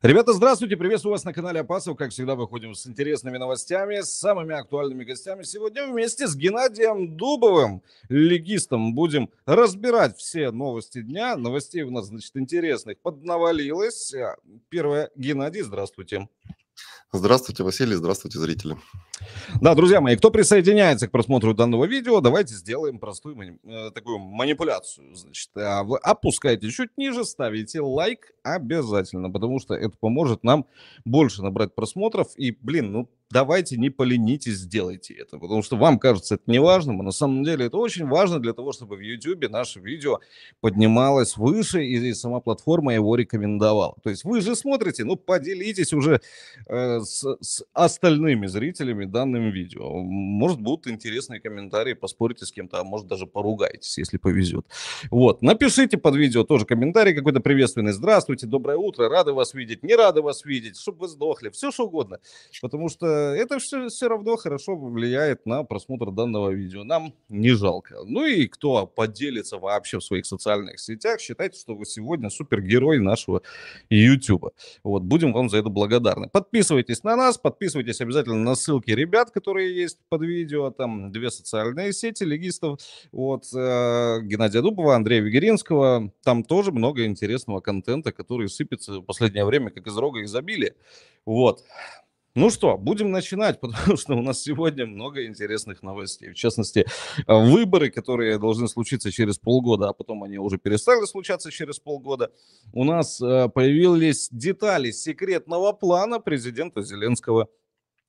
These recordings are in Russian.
Ребята, здравствуйте, приветствую вас на канале Опасов. Как всегда, выходим с интересными новостями, с самыми актуальными гостями. Сегодня вместе с Геннадием Дубовым, легистом, будем разбирать все новости дня. Новостей у нас, значит, интересных поднавалилось. Первое, Геннадий, здравствуйте. Здравствуйте, Василий, здравствуйте, зрители. Да, друзья мои, кто присоединяется к просмотру данного видео, давайте сделаем простую мани- э, такую манипуляцию. Значит, э, вы опускаете чуть ниже, ставите лайк обязательно, потому что это поможет нам больше набрать просмотров. И, блин, ну давайте не поленитесь, сделайте это, потому что вам кажется это неважным, а на самом деле это очень важно для того, чтобы в YouTube наше видео поднималось выше, и сама платформа его рекомендовала. То есть вы же смотрите, ну поделитесь уже э, с, с остальными зрителями данным видео. Может, будут интересные комментарии, поспорите с кем-то, а может, даже поругаетесь, если повезет. Вот, напишите под видео тоже комментарий какой-то приветственный. Здравствуйте, доброе утро, рады вас видеть, не рады вас видеть, чтобы вы сдохли, все что угодно. Потому что Э, это все, все равно хорошо влияет на просмотр данного видео. Нам не жалко. Ну и кто поделится вообще в своих социальных сетях, считайте, что вы сегодня супергерой нашего YouTube. Вот, будем вам за это благодарны. Подписывайтесь на нас, подписывайтесь обязательно на ссылки ребят, которые есть под видео. Там две социальные сети легистов. Вот, э, Геннадия Дубова, Андрея Вегеринского. Там тоже много интересного контента, который сыпется в последнее время как из рога изобилия. Вот. Ну что, будем начинать, потому что у нас сегодня много интересных новостей. В частности, э, выборы, которые должны случиться через полгода, а потом они уже перестали случаться через полгода. У нас э, появились детали секретного плана президента Зеленского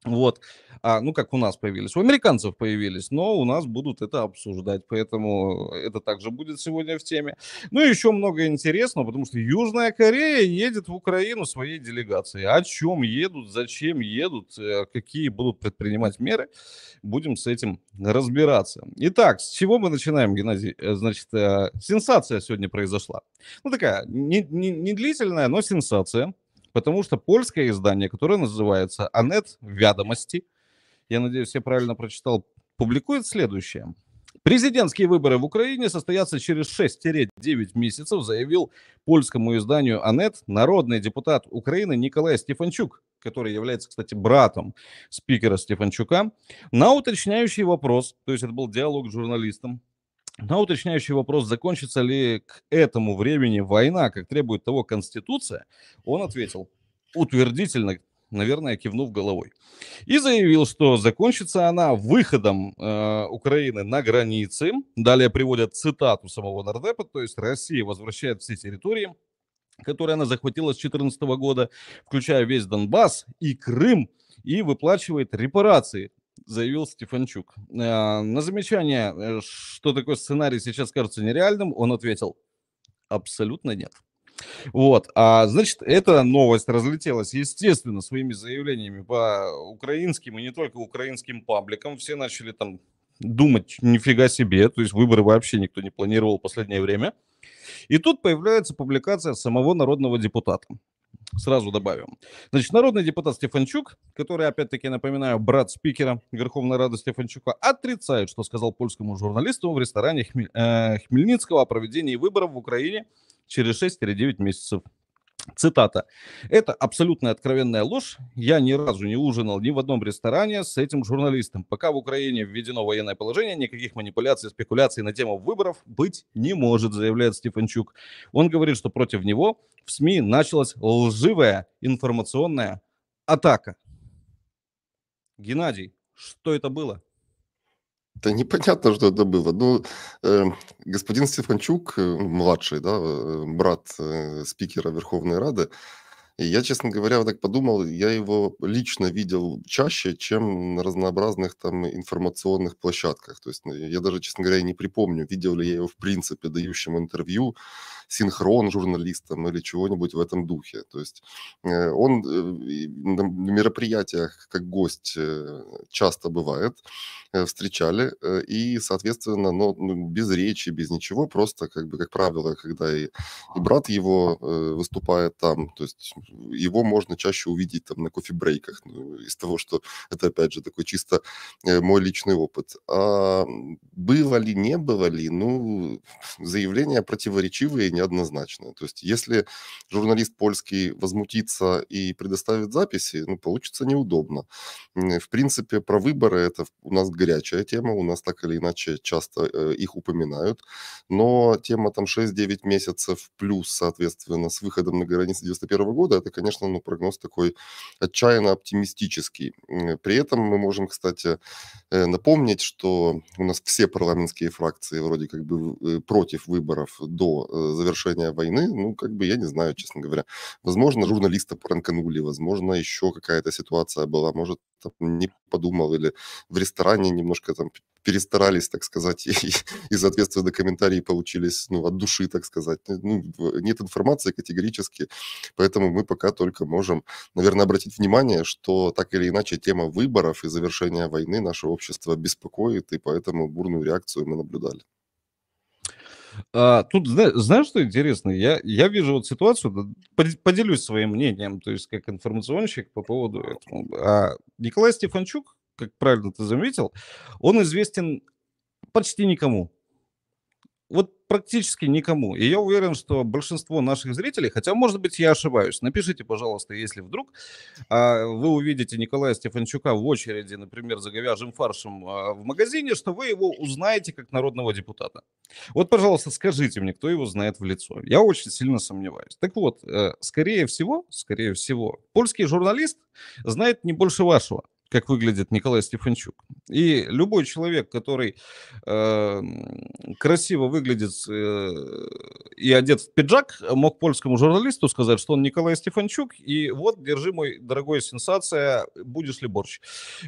вот, а, ну как у нас появились, у американцев появились, но у нас будут это обсуждать, поэтому это также будет сегодня в теме. Ну и еще много интересного, потому что Южная Корея едет в Украину своей делегацией. О чем едут, зачем едут, э, какие будут предпринимать меры, будем с этим разбираться. Итак, с чего мы начинаем, Геннадий? Э, значит, э, сенсация сегодня произошла. Ну такая, не, не, не длительная, но сенсация потому что польское издание, которое называется «Анет Вядомости», я надеюсь, я правильно прочитал, публикует следующее. Президентские выборы в Украине состоятся через 6-9 месяцев, заявил польскому изданию «Анет» народный депутат Украины Николай Стефанчук, который является, кстати, братом спикера Стефанчука, на уточняющий вопрос, то есть это был диалог с журналистом, на уточняющий вопрос, закончится ли к этому времени война, как требует того Конституция, он ответил утвердительно, наверное, кивнув головой. И заявил, что закончится она выходом э, Украины на границы. Далее приводят цитату самого Нардепа, то есть Россия возвращает все территории, которые она захватила с 2014 года, включая весь Донбасс и Крым, и выплачивает репарации заявил Стефанчук. Э, на замечание, э, что такой сценарий сейчас кажется нереальным, он ответил, абсолютно нет. Вот, а, значит, эта новость разлетелась, естественно, своими заявлениями по украинским и не только украинским пабликам. Все начали там думать, нифига себе, то есть выборы вообще никто не планировал в последнее время. И тут появляется публикация самого народного депутата сразу добавим. Значит, народный депутат Стефанчук, который, опять-таки, напоминаю, брат спикера Верховной Рады Стефанчука, отрицает, что сказал польскому журналисту в ресторане Хмель, э, Хмельницкого о проведении выборов в Украине через 6-9 месяцев. Цитата. Это абсолютная откровенная ложь. Я ни разу не ужинал ни в одном ресторане с этим журналистом. Пока в Украине введено военное положение, никаких манипуляций, спекуляций на тему выборов быть не может, заявляет Стефанчук. Он говорит, что против него в СМИ началась лживая информационная атака. Геннадий, что это было? Да непонятно, что это было. Ну, э, господин Стефанчук, э, младший, да, э, брат э, спикера Верховной Рады, я, честно говоря, вот так подумал, я его лично видел чаще, чем на разнообразных там информационных площадках. То есть ну, я даже, честно говоря, не припомню, видел ли я его в принципе дающим интервью, синхрон журналистам или чего-нибудь в этом духе. То есть э, он э, на мероприятиях как гость э, часто бывает, встречали, и, соответственно, но ну, без речи, без ничего, просто, как бы, как правило, когда и, и брат его выступает там, то есть его можно чаще увидеть там на кофе-брейках, ну, из того, что это, опять же, такой чисто э, мой личный опыт. А было ли, не было ли, ну, заявления противоречивые и неоднозначные. То есть если журналист польский возмутится и предоставит записи, ну, получится неудобно. В принципе, про выборы это у нас горячая тема, у нас так или иначе часто э, их упоминают, но тема там 6-9 месяцев плюс, соответственно, с выходом на границы 91 года, это, конечно, ну, прогноз такой отчаянно оптимистический. При этом мы можем, кстати, э, напомнить, что у нас все парламентские фракции вроде как бы э, против выборов до э, завершения войны. Ну, как бы я не знаю, честно говоря. Возможно, журналиста пранканули, возможно, еще какая-то ситуация была, может, там, не подумал или в ресторане немножко там перестарались, так сказать, и, и соответственно, комментарии получились ну, от души, так сказать. Ну, нет информации категорически, поэтому мы пока только можем, наверное, обратить внимание, что так или иначе тема выборов и завершения войны наше общество беспокоит, и поэтому бурную реакцию мы наблюдали. А, тут знаешь, что интересно? Я, я вижу вот ситуацию, поделюсь своим мнением, то есть как информационщик по поводу этого. А Николай Стефанчук, как правильно ты заметил, он известен почти никому вот практически никому. И я уверен, что большинство наших зрителей, хотя, может быть, я ошибаюсь, напишите, пожалуйста, если вдруг а, вы увидите Николая Стефанчука в очереди, например, за говяжьим фаршем а, в магазине, что вы его узнаете как народного депутата. Вот, пожалуйста, скажите мне, кто его знает в лицо. Я очень сильно сомневаюсь. Так вот, э, скорее всего, скорее всего, польский журналист знает не больше вашего как выглядит Николай Стефанчук. И любой человек, который э, красиво выглядит э, и одет в пиджак, мог польскому журналисту сказать, что он Николай Стефанчук, и вот, держи, мой дорогой, сенсация, будешь ли борщ.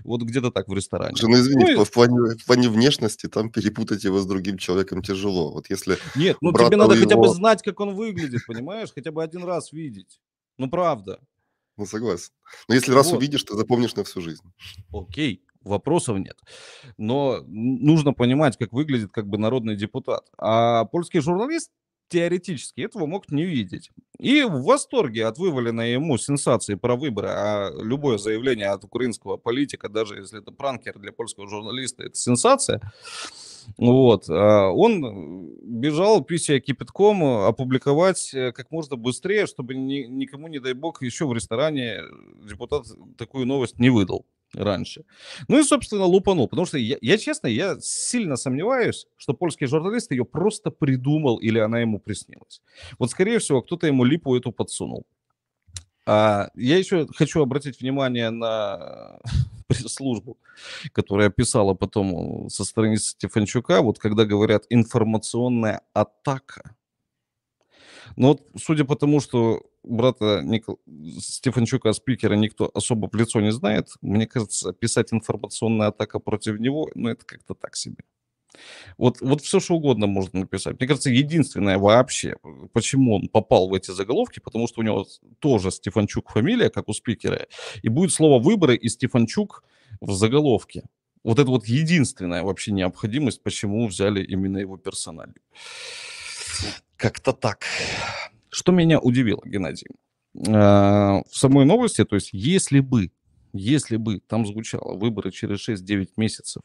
Вот где-то так в ресторане. Жена, ну, извини, ну, и... в, плане, в плане внешности там перепутать его с другим человеком тяжело. Вот если Нет, ну тебе надо его... хотя бы знать, как он выглядит, понимаешь? Хотя бы один раз видеть. Ну, правда. Ну, согласен. Но ну, если раз увидишь, то запомнишь на всю жизнь. Окей, вопросов нет. Но нужно понимать, как выглядит как бы народный депутат. А польский журналист теоретически этого мог не видеть. И в восторге от вываленной ему сенсации про выборы, а любое заявление от украинского политика, даже если это пранкер для польского журналиста, это сенсация, вот. А, он э, бежал, пить кипятком, э, опубликовать э, как можно быстрее, чтобы ни, никому, не дай бог, еще в ресторане депутат такую новость не выдал раньше. Ну и, собственно, лупанул. Потому что, я, я честно, я сильно сомневаюсь, что польский журналист ее просто придумал или она ему приснилась. Вот, скорее всего, кто-то ему липу эту подсунул. А, я еще хочу обратить внимание на пресс-службу, которая писала потом э, со страницы Стефанчука, вот когда говорят «информационная атака», но ну вот, судя по тому, что брата Ник... Стефанчука, спикера, никто особо в лицо не знает, мне кажется, писать информационная атака против него, ну, это как-то так себе. Вот, вот все, что угодно можно написать. Мне кажется, единственное вообще, э, почему он попал в эти заголовки, потому что у него тоже Стефанчук фамилия, как у спикера, и будет слово «выборы» и Стефанчук в заголовке. Вот это вот единственная вообще необходимость, почему взяли именно его персональю. Как-то так. Что меня удивило, Геннадий, а, в самой новости, то есть если бы, если бы там звучало выборы через 6-9 месяцев,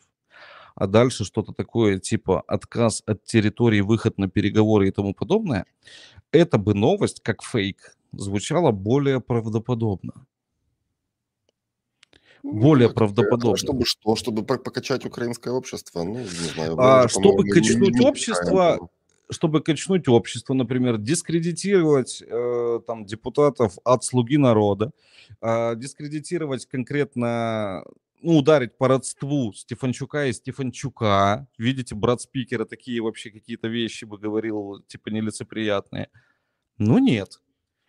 а дальше что-то такое типа отказ от территории, выход на переговоры и тому подобное, это бы новость, как фейк, звучала более правдоподобно. Ну, более как, правдоподобно. Чтобы что? Чтобы покачать украинское общество? Ну, не знаю. А, чтобы качнуть общество, не чтобы качнуть общество, например, дискредитировать э, там депутатов от слуги народа, э, дискредитировать конкретно ну, ударить по родству Стефанчука и Стефанчука. Видите, брат спикера такие вообще какие-то вещи бы говорил, типа нелицеприятные. Ну нет.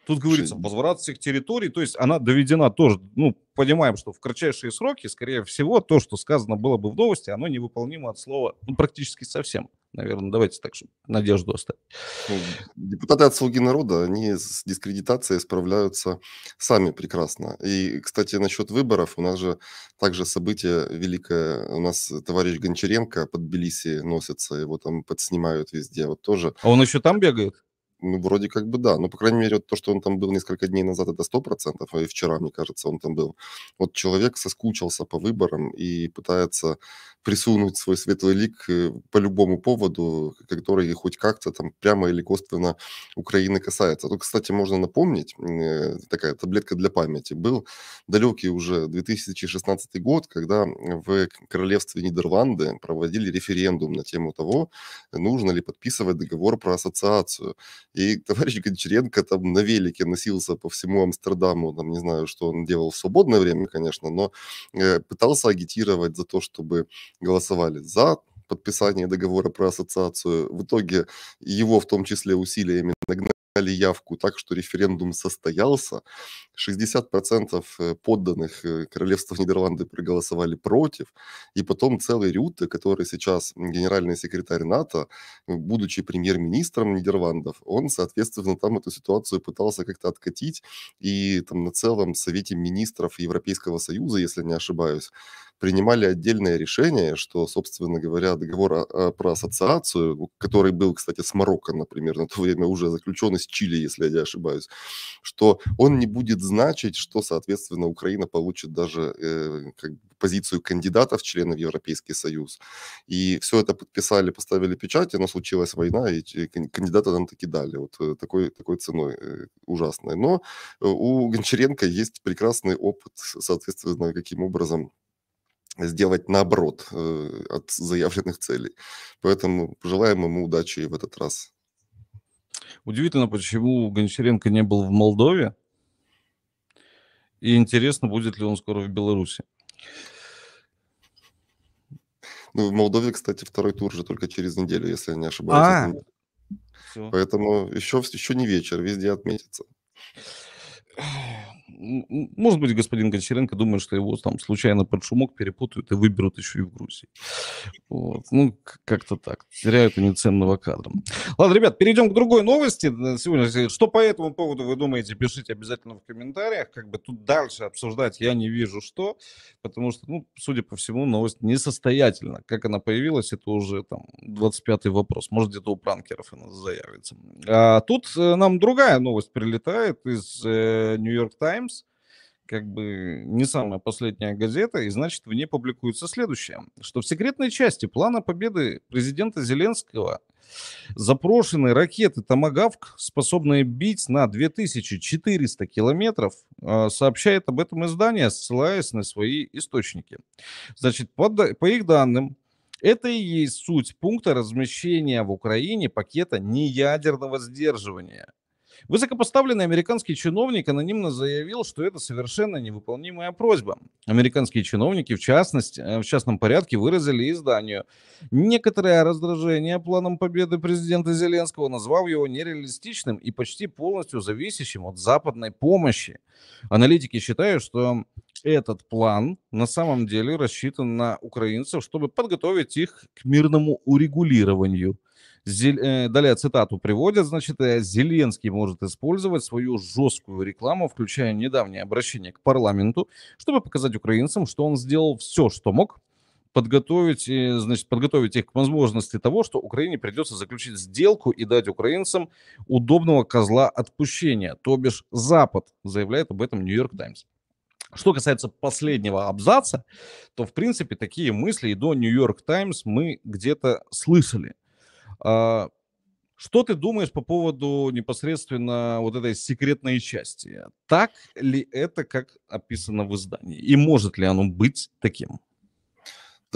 Тут говорится, возврат всех территорий, то есть она доведена тоже, ну, понимаем, что в кратчайшие сроки, скорее всего, то, что сказано было бы в новости, оно невыполнимо от слова ну, практически совсем наверное, давайте так, чтобы надежду оставить. Ну, депутаты от «Слуги народа», они с дискредитацией справляются сами прекрасно. И, кстати, насчет выборов, у нас же также событие великое, у нас товарищ Гончаренко под Тбилиси носится, его там подснимают везде, вот тоже. А он еще там бегает? Ну, вроде как бы да. Но, ну, по крайней мере, вот то, что он там был несколько дней назад, это сто процентов. А и вчера, мне кажется, он там был. Вот человек соскучился по выборам и пытается присунуть свой светлый лик э, по любому поводу, который хоть как-то там прямо или косвенно Украины касается. Тут, ну, кстати, можно напомнить, э, такая таблетка для памяти. Был далекий уже 2016 год, когда в королевстве Нидерланды проводили референдум на тему того, нужно ли подписывать договор про ассоциацию. И товарищ Гончаренко там на велике носился по всему Амстердаму, там не знаю, что он делал в свободное время, конечно, но э, пытался агитировать за то, чтобы голосовали за подписание договора про ассоциацию. В итоге его в том числе усилиями нагнали дали явку так, что референдум состоялся. 60% э, подданных э, Королевства Нидерланды проголосовали против. И потом целый Рюте, который сейчас генеральный секретарь НАТО, будучи премьер-министром Нидерландов, он, соответственно, там эту ситуацию пытался как-то откатить. И там на целом Совете министров Европейского Союза, если не ошибаюсь, принимали отдельное решение, что, собственно говоря, договор про ассоциацию, который был, кстати, с Марокко, например, на то время уже заключен из Чили, если я не ошибаюсь, что он не будет значить, что, соответственно, Украина получит даже э, как позицию кандидатов в члены Европейский Союз. И все это подписали, поставили печать, и но случилась война, и кандидата нам таки дали. Вот э, такой, такой ценой э, ужасной. Но э, у Гончаренко есть прекрасный опыт, соответственно, каким образом сделать наоборот э, от заявленных целей. Поэтому желаем ему удачи и в этот раз. Удивительно, почему Гончаренко не был в Молдове. И интересно, будет ли он скоро в Беларуси. Ну, в Молдове, кстати, второй тур же только через неделю, если я не ошибаюсь. А-а-а. Поэтому еще, еще не вечер, везде отметится может быть, господин Гончаренко думает, что его там случайно под шумок перепутают и выберут еще и в Грузии. Вот. Ну, как-то так. Теряют они ценного кадра. Ладно, ребят, перейдем к другой новости. Э, сегодня, что по этому поводу вы думаете, пишите обязательно в комментариях. Как бы тут дальше обсуждать я не вижу что, потому что, ну, судя по всему, новость несостоятельна. Как она появилась, это уже там 25-й вопрос. Может, где-то у пранкеров она заявится. А тут э, нам другая новость прилетает из э, Нью-Йорк э, Таймс как бы не самая последняя газета, и значит в ней публикуется следующее, что в секретной части плана победы президента Зеленского запрошены ракеты «Томагавк», способные бить на 2400 километров, а, сообщает об этом издание, ссылаясь на свои источники. Значит, под, по их данным, это и есть суть пункта размещения в Украине пакета неядерного сдерживания, Высокопоставленный американский чиновник анонимно заявил, что это совершенно невыполнимая просьба. Американские чиновники, в частности, э, в частном порядке выразили изданию некоторое раздражение планом победы президента Зеленского, назвав его нереалистичным и почти полностью зависящим от западной помощи. Аналитики считают, что этот план на самом деле рассчитан на украинцев, чтобы подготовить их к мирному урегулированию Э, далее цитату приводят, значит, э, Зеленский может использовать свою жесткую рекламу, включая недавнее обращение к парламенту, чтобы показать украинцам, что он сделал все, что мог, подготовить, э, значит, подготовить их к возможности того, что Украине придется заключить сделку и дать украинцам удобного козла отпущения, то бишь Запад, заявляет об этом Нью-Йорк Таймс. Что касается последнего абзаца, то, в принципе, такие мысли и до Нью-Йорк Таймс мы где-то слышали – а, что ты думаешь по поводу непосредственно вот этой секретной части? Так ли это, как описано в издании? И может ли оно быть таким?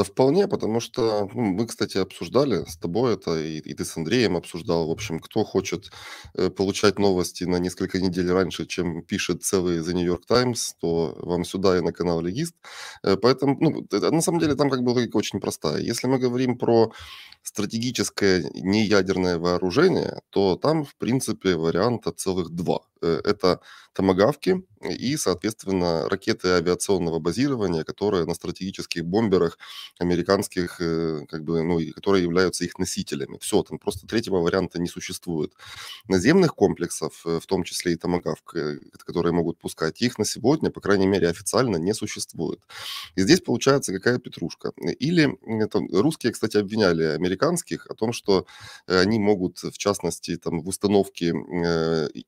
Да вполне, потому что ну, мы, кстати, обсуждали с тобой это, и, и ты с Андреем обсуждал, в общем, кто хочет э, получать новости на несколько недель раньше, чем пишет целый The New York Times, то вам сюда и на канал Легист. Э, поэтому, ну, это, на самом деле, там как бы логика очень простая. Если мы говорим про стратегическое неядерное вооружение, то там, в принципе, варианта целых два – Э, это томогавки и, соответственно, ракеты авиационного базирования, которые на стратегических бомберах американских, э, как бы, ну, которые являются их носителями. Все, там просто третьего варианта не существует. Наземных комплексов, э, в том числе и томогавк, которые могут пускать, их на сегодня, по крайней мере, официально не существует. И здесь получается какая петрушка. Или это, русские, кстати, обвиняли американских о том, что они могут, в частности, там, в установке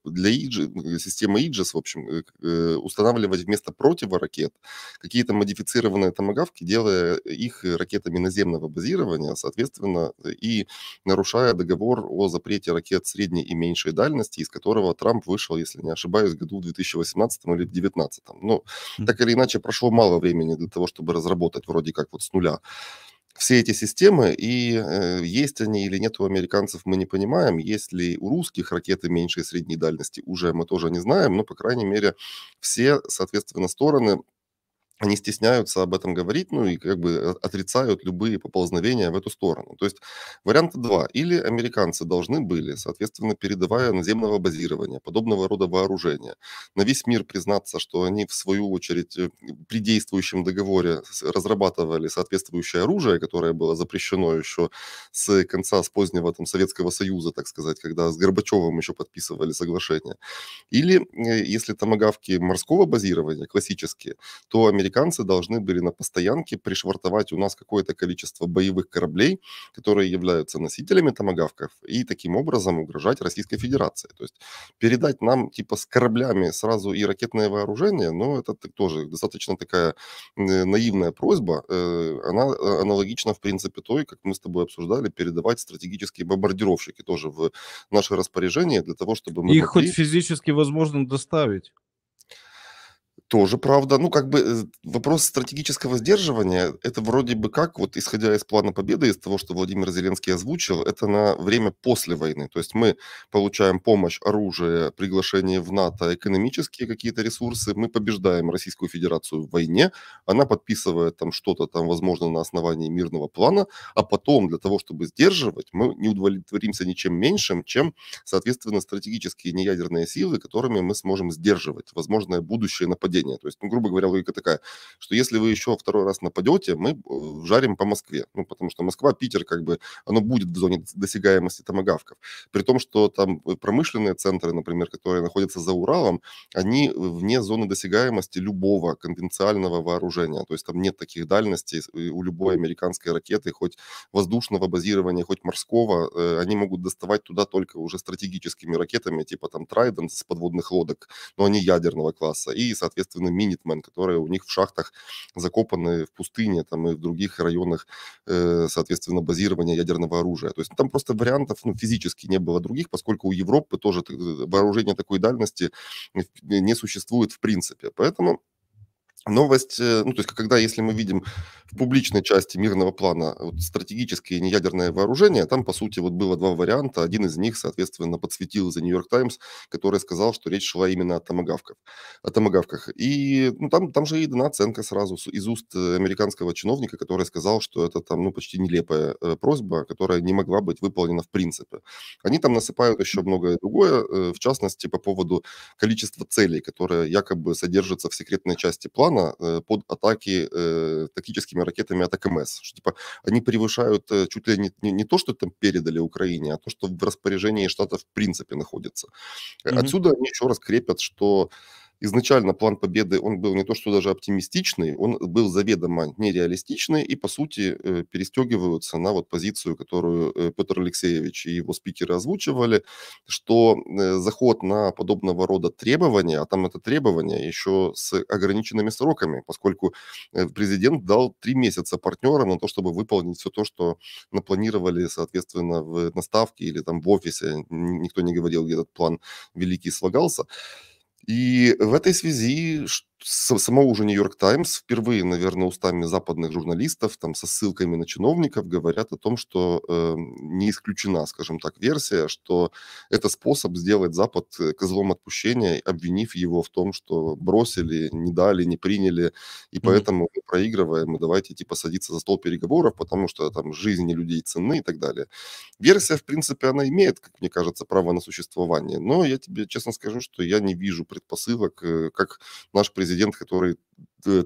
для, ну, э, системы ИДЖИС, в общем, э, э, устанавливать вместо противоракет какие-то модифицированные томогавки, делая их ракетами наземного базирования, соответственно, и нарушая договор о запрете ракет средней и меньшей дальности, из которого Трамп вышел, если не ошибаюсь, году в 2018 или в 2019. Ну, так или иначе, прошло мало времени для того, чтобы разработать вроде как вот с нуля все эти системы, и э, есть они или нет у американцев, мы не понимаем. Есть ли у русских ракеты меньшей средней дальности, уже мы тоже не знаем, но, по крайней мере, все, соответственно, стороны они стесняются об этом говорить, ну и как бы э, отрицают любые поползновения в эту сторону. То есть вариант два: Или американцы должны были, соответственно, передавая наземного базирования, подобного рода вооружения, на весь мир признаться, что они в свою очередь э, при действующем договоре разрабатывали соответствующее оружие, которое было запрещено еще с конца, с позднего там, Советского Союза, так сказать, когда с Горбачевым еще подписывали соглашение. Или э, если томогавки морского базирования, классические, то американцы американцы должны были на постоянке пришвартовать у нас какое-то количество боевых кораблей, которые являются носителями томогавков, и таким образом угрожать Российской Федерации. То есть передать нам типа с кораблями сразу и ракетное вооружение, но это тоже достаточно такая наивная просьба. Э, она э, аналогична, в принципе, той, как мы с тобой обсуждали, передавать стратегические бомбардировщики тоже в наше распоряжение для того, чтобы мы... Их могли... хоть физически возможно доставить. Тоже правда. Ну, как бы э, вопрос стратегического сдерживания, это вроде бы как, вот исходя из плана победы, из того, что Владимир Зеленский озвучил, это на время после войны. То есть мы получаем помощь, оружие, приглашение в НАТО, экономические какие-то ресурсы, мы побеждаем Российскую Федерацию в войне, она подписывает там что-то там, возможно, на основании мирного плана, а потом для того, чтобы сдерживать, мы не удовлетворимся ничем меньшим, чем, соответственно, стратегические неядерные силы, которыми мы сможем сдерживать возможное будущее нападение нападения. То есть, ну, грубо говоря, логика такая, что если вы еще второй раз нападете, мы э, жарим по Москве. Ну, потому что Москва, Питер, как бы, оно будет в зоне досягаемости томогавков. При том, что там э, промышленные центры, например, которые находятся за Уралом, они э, вне зоны досягаемости любого конвенциального вооружения. То есть там нет таких дальностей у любой американской ракеты, хоть воздушного базирования, хоть морского, они могут доставать туда только уже стратегическими ракетами, типа там Трайден с подводных лодок, но они ядерного класса, и, соответственно, соответственно, Минитмен, которые у них в шахтах закопаны в пустыне там, и в других районах, э, соответственно, базирования ядерного оружия. То есть там просто вариантов ну, физически не было других, поскольку у Европы тоже вооружение такой дальности э, не существует в принципе. Поэтому Новость, э, ну, то есть, когда, если мы видим в публичной части мирного плана э, вот, стратегические неядерное вооружение, там, по сути, вот было два варианта. Один из них, соответственно, подсветил за Нью-Йорк Таймс, который сказал, что речь шла именно о томогавках. О томогавках. И ну, там, там же и дана оценка сразу из уст э, американского чиновника, который сказал, что это там, ну, почти нелепая просьба, которая не могла быть выполнена в принципе. Они там насыпают еще многое другое, в частности, по поводу количества целей, которые якобы содержатся в секретной части плана, Ирана э, под атаки э, тактическими ракетами от АКМС. Что, типа, они превышают э, чуть ли не, не, не то, что там передали Украине, а то, что в распоряжении Штатов в принципе находится. Mm-hmm. Отсюда они еще раз крепят, что изначально план победы, он был не то что даже оптимистичный, он был заведомо нереалистичный и, по сути, э, перестегиваются на вот позицию, которую э, Петр Алексеевич и его спикеры озвучивали, что э, заход на подобного рода требования, а там это требования еще с ограниченными сроками, поскольку президент дал три месяца партнерам на то, чтобы выполнить все то, что напланировали, соответственно, в наставке или там в офисе. Никто не говорил, где этот план великий слагался. И в этой связи самого уже «Нью-Йорк Таймс» впервые, наверное, устами западных журналистов, там, со ссылками на чиновников, говорят о том, что э, не исключена, скажем так, версия, что это способ сделать Запад э, козлом отпущения, обвинив его в том, что бросили, не дали, не приняли, и поэтому mm-hmm. мы проигрываем, и давайте, типа, садиться за стол переговоров, потому что там жизни людей ценны и так далее. Версия, в принципе, она имеет, как мне кажется, право на существование, но я тебе честно скажу, что я не вижу предпосылок, э, как наш президент президент, который Э,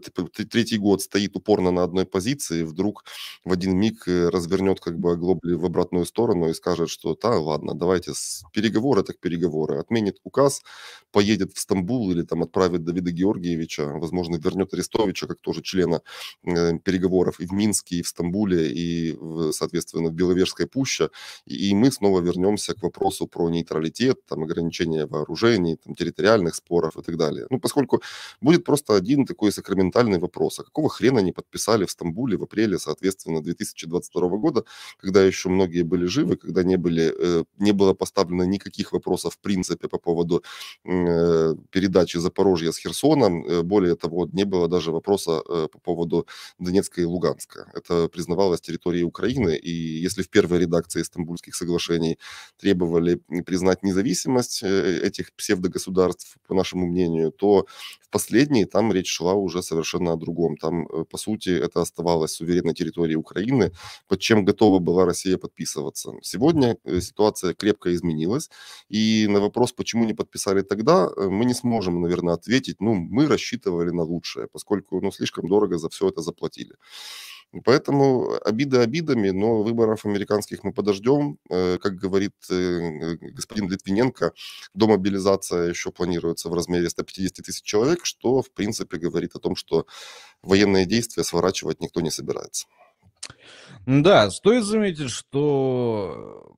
третий год стоит упорно на одной позиции, вдруг в один миг э, развернет как бы оглобли в обратную сторону и скажет, что да, ладно, давайте с переговоры так переговоры, отменит указ, поедет в Стамбул или там отправит Давида Георгиевича, возможно, вернет Арестовича как тоже члена э, переговоров и в Минске, и в Стамбуле, и, в, соответственно, в Беловежской пуще, и, мы снова вернемся к вопросу про нейтралитет, там, ограничения вооружений, там, территориальных споров и так далее. Ну, поскольку будет просто один такой такой сакраментальный вопрос. А какого хрена они подписали в Стамбуле в апреле, соответственно, 2022 года, когда еще многие были живы, когда не, были, э, не было поставлено никаких вопросов в принципе по поводу э, передачи Запорожья с Херсоном. Э, более того, не было даже вопроса по поводу Донецка и Луганска. Это признавалось территорией Украины, и если в первой редакции Стамбульских соглашений требовали признать независимость этих псевдогосударств, по нашему мнению, то в последней там речь шла уже совершенно о другом. Там, э, по сути, это оставалось суверенной территорией Украины, под чем готова была Россия подписываться. Сегодня э, ситуация крепко изменилась, и на вопрос, почему не подписали тогда, э, мы не сможем, наверное, ответить. Ну, мы рассчитывали на лучшее, поскольку ну, слишком дорого за все это заплатили. Поэтому обида обидами, но выборов американских мы подождем. Э, как говорит э, господин Литвиненко, домобилизация еще планируется в размере 150 тысяч человек, что, в принципе, говорит о том, что военные действия сворачивать никто не собирается. Да, стоит заметить, что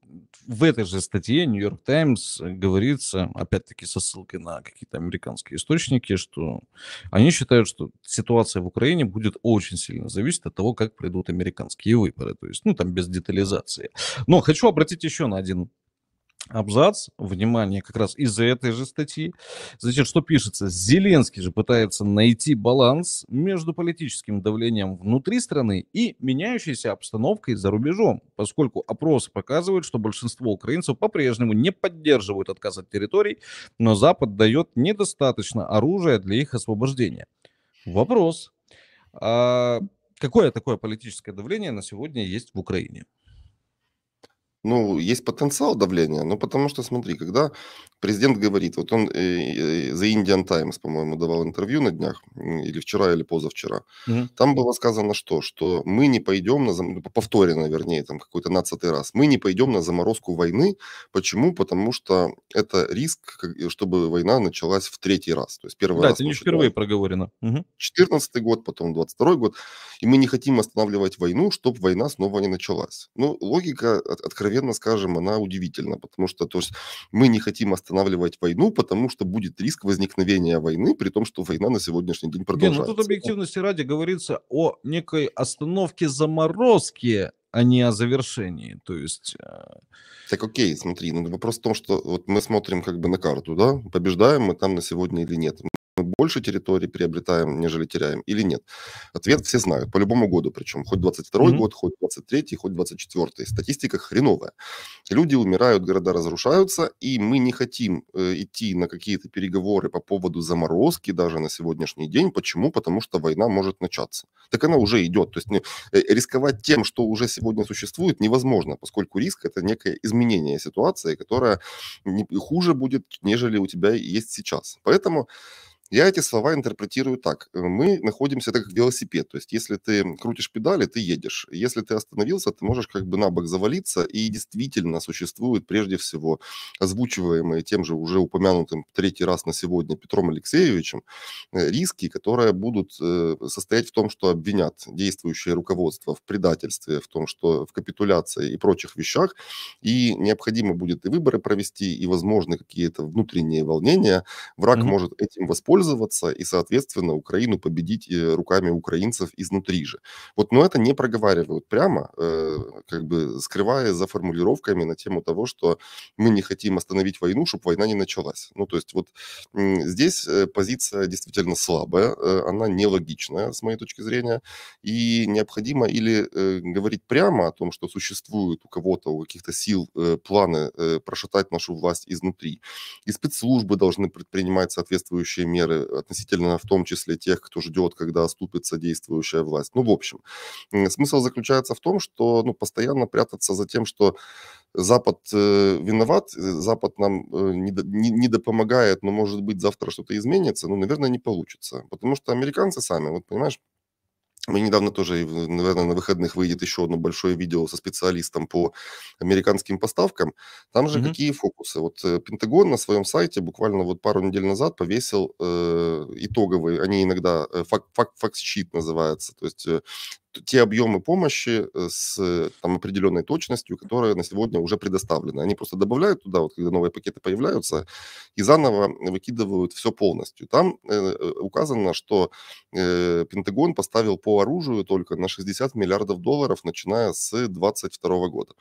в этой же статье New York Times говорится, опять-таки со ссылкой на какие-то американские источники, что они считают, что ситуация в Украине будет очень сильно зависеть от того, как пройдут американские выборы. То есть, ну, там без детализации. Но хочу обратить еще на один абзац, внимание, как раз из-за этой же статьи. Значит, что пишется? Зеленский же пытается найти баланс между политическим давлением внутри страны и меняющейся обстановкой за рубежом, поскольку опросы показывают, что большинство украинцев по-прежнему не поддерживают отказ от территорий, но Запад дает недостаточно оружия для их освобождения. Вопрос. А какое такое политическое давление на сегодня есть в Украине? Ну, есть потенциал давления, ну, потому что, смотри, когда президент говорит, вот он э, за э, Indian Times, по-моему, давал интервью на днях, или вчера, или позавчера, угу. там было сказано что? Что мы не пойдем на, зам... Ну, повторено, вернее, там какой-то нацатый раз, мы не пойдем на заморозку войны. Почему? Потому что это риск, э, чтобы война началась в третий раз. То есть первый да, раз... это не впервые проговорено. Угу. год, потом 22 год, и мы не хотим останавливать войну, чтобы война снова не началась. Ну, логика откровенно откровенно скажем, она удивительна, потому что то есть, мы не хотим останавливать войну, потому что будет риск возникновения войны, при том, что война на сегодняшний день продолжается. Не, ну тут объективности ради говорится о некой остановке заморозки а не о завершении. То есть... Э, так окей, смотри, ну, вопрос в том, что вот мы смотрим как бы на карту, да, побеждаем мы там на сегодня или нет больше территории приобретаем, нежели теряем, или нет? Ответ все знают, по любому году причем, хоть 22 mm-hmm. год, хоть 23 хоть 24 -й. Статистика хреновая. Люди умирают, города разрушаются, и мы не хотим э, идти на какие-то переговоры по поводу заморозки даже на сегодняшний день. Почему? Потому что война может начаться. Так она уже идет. То есть не, э, рисковать тем, что уже сегодня существует, невозможно, поскольку риск – это некое изменение ситуации, которая не, хуже будет, нежели у тебя есть сейчас. Поэтому... Я эти слова интерпретирую так. Э, мы находимся, так как велосипед. То есть, если ты крутишь педали, ты едешь. Если ты остановился, ты можешь как бы на бок завалиться. И действительно существует, прежде всего, озвучиваемые тем же уже упомянутым третий раз на сегодня Петром Алексеевичем э, риски, которые будут э, состоять в том, что обвинят действующее руководство в предательстве, в том, что в капитуляции и прочих вещах. И необходимо будет и выборы провести, и, возможно, какие-то внутренние волнения. Враг mm-hmm. может этим воспользоваться пользоваться и, соответственно, Украину победить э, руками украинцев изнутри же. Вот, но это не проговаривают прямо, э, как бы скрывая за формулировками на тему того, что мы не хотим остановить войну, чтобы война не началась. Ну, то есть вот здесь э, позиция действительно слабая, она нелогичная, с моей точки зрения, и необходимо или говорить прямо о том, что существуют у кого-то, у каких-то сил планы прошатать нашу власть изнутри, и спецслужбы должны предпринимать соответствующие меры, меры относительно в том числе тех, кто ждет, когда оступится действующая власть. Ну, в общем, смысл заключается в том, что ну, постоянно прятаться за тем, что Запад э, виноват, э, Запад нам э, не, не, не допомогает, но, может быть, завтра что-то изменится, ну, наверное, не получится. Потому что американцы сами, вот понимаешь, мы недавно тоже, наверное, на выходных выйдет еще одно большое видео со специалистом по американским поставкам. Там же mm-hmm. какие фокусы? Вот э, Пентагон на своем сайте буквально вот пару недель назад повесил э, итоговые, они иногда э, факт-щит называется, то есть э, те объемы помощи э, с э, там, определенной точностью, которые на сегодня уже предоставлены. Они просто добавляют туда, вот, когда новые пакеты появляются, и заново выкидывают все полностью. Там э, э, указано, что э, Пентагон поставил по оружию только на 60 миллиардов долларов, начиная с 2022 года.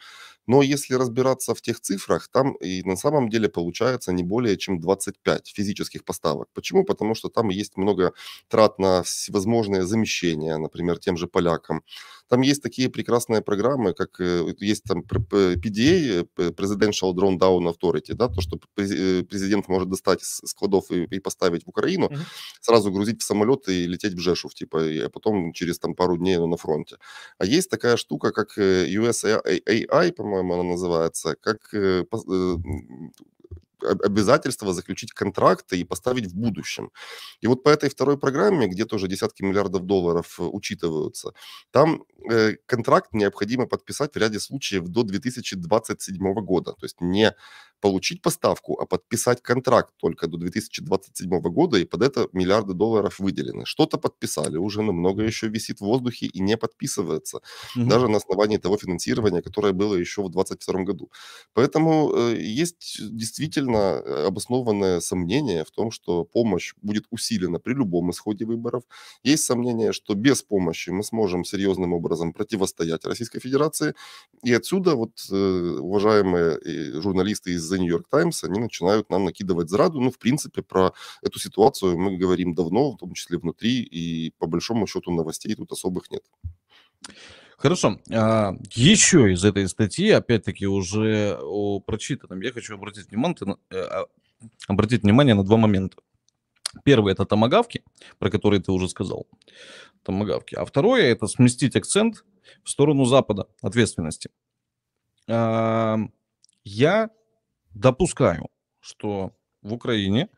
Но если разбираться в тех цифрах, там и на самом деле получается не более чем 25 физических поставок. Почему? Потому что там есть много трат на всевозможные замещения, например, тем же полякам, раком. Там есть такие прекрасные программы, как э, есть там PDA, Presidential Drone Down Authority, да, то, что э, президент может достать из складов и, и поставить в Украину, mm-hmm. сразу грузить в самолет и лететь в Жешув, типа, и, а потом через там пару дней ну, на фронте. А есть такая штука, как э, USAI, по-моему, она называется, как обязательство заключить контракты и поставить в будущем. И вот по этой второй программе, где тоже десятки миллиардов долларов э, учитываются, там э, контракт необходимо подписать в ряде случаев до 2027 года. То есть не получить поставку, а подписать контракт только до 2027 года, и под это миллиарды долларов выделены. Что-то подписали уже, но еще висит в воздухе и не подписывается, угу. даже на основании того финансирования, которое было еще в 2022 году. Поэтому э, есть действительно э, обоснованное сомнение в том, что помощь будет усилена при любом исходе выборов. Есть сомнение, что без помощи мы сможем серьезным образом противостоять Российской Федерации. И отсюда вот э, уважаемые э, журналисты из из-за Нью-Йорк Таймс, они начинают нам накидывать зраду. Ну, в принципе, про эту ситуацию мы говорим давно, в том числе внутри, и по большому счету новостей тут особых нет. Хорошо. А, Еще из этой статьи, опять-таки, уже о прочитанном, я хочу обратить внимание, э, а, обратить внимание на два момента. Первый – это томагавки, про которые ты уже сказал, томагавки. А второе – это сместить акцент в сторону Запада ответственности. Я допускаю, что в Украине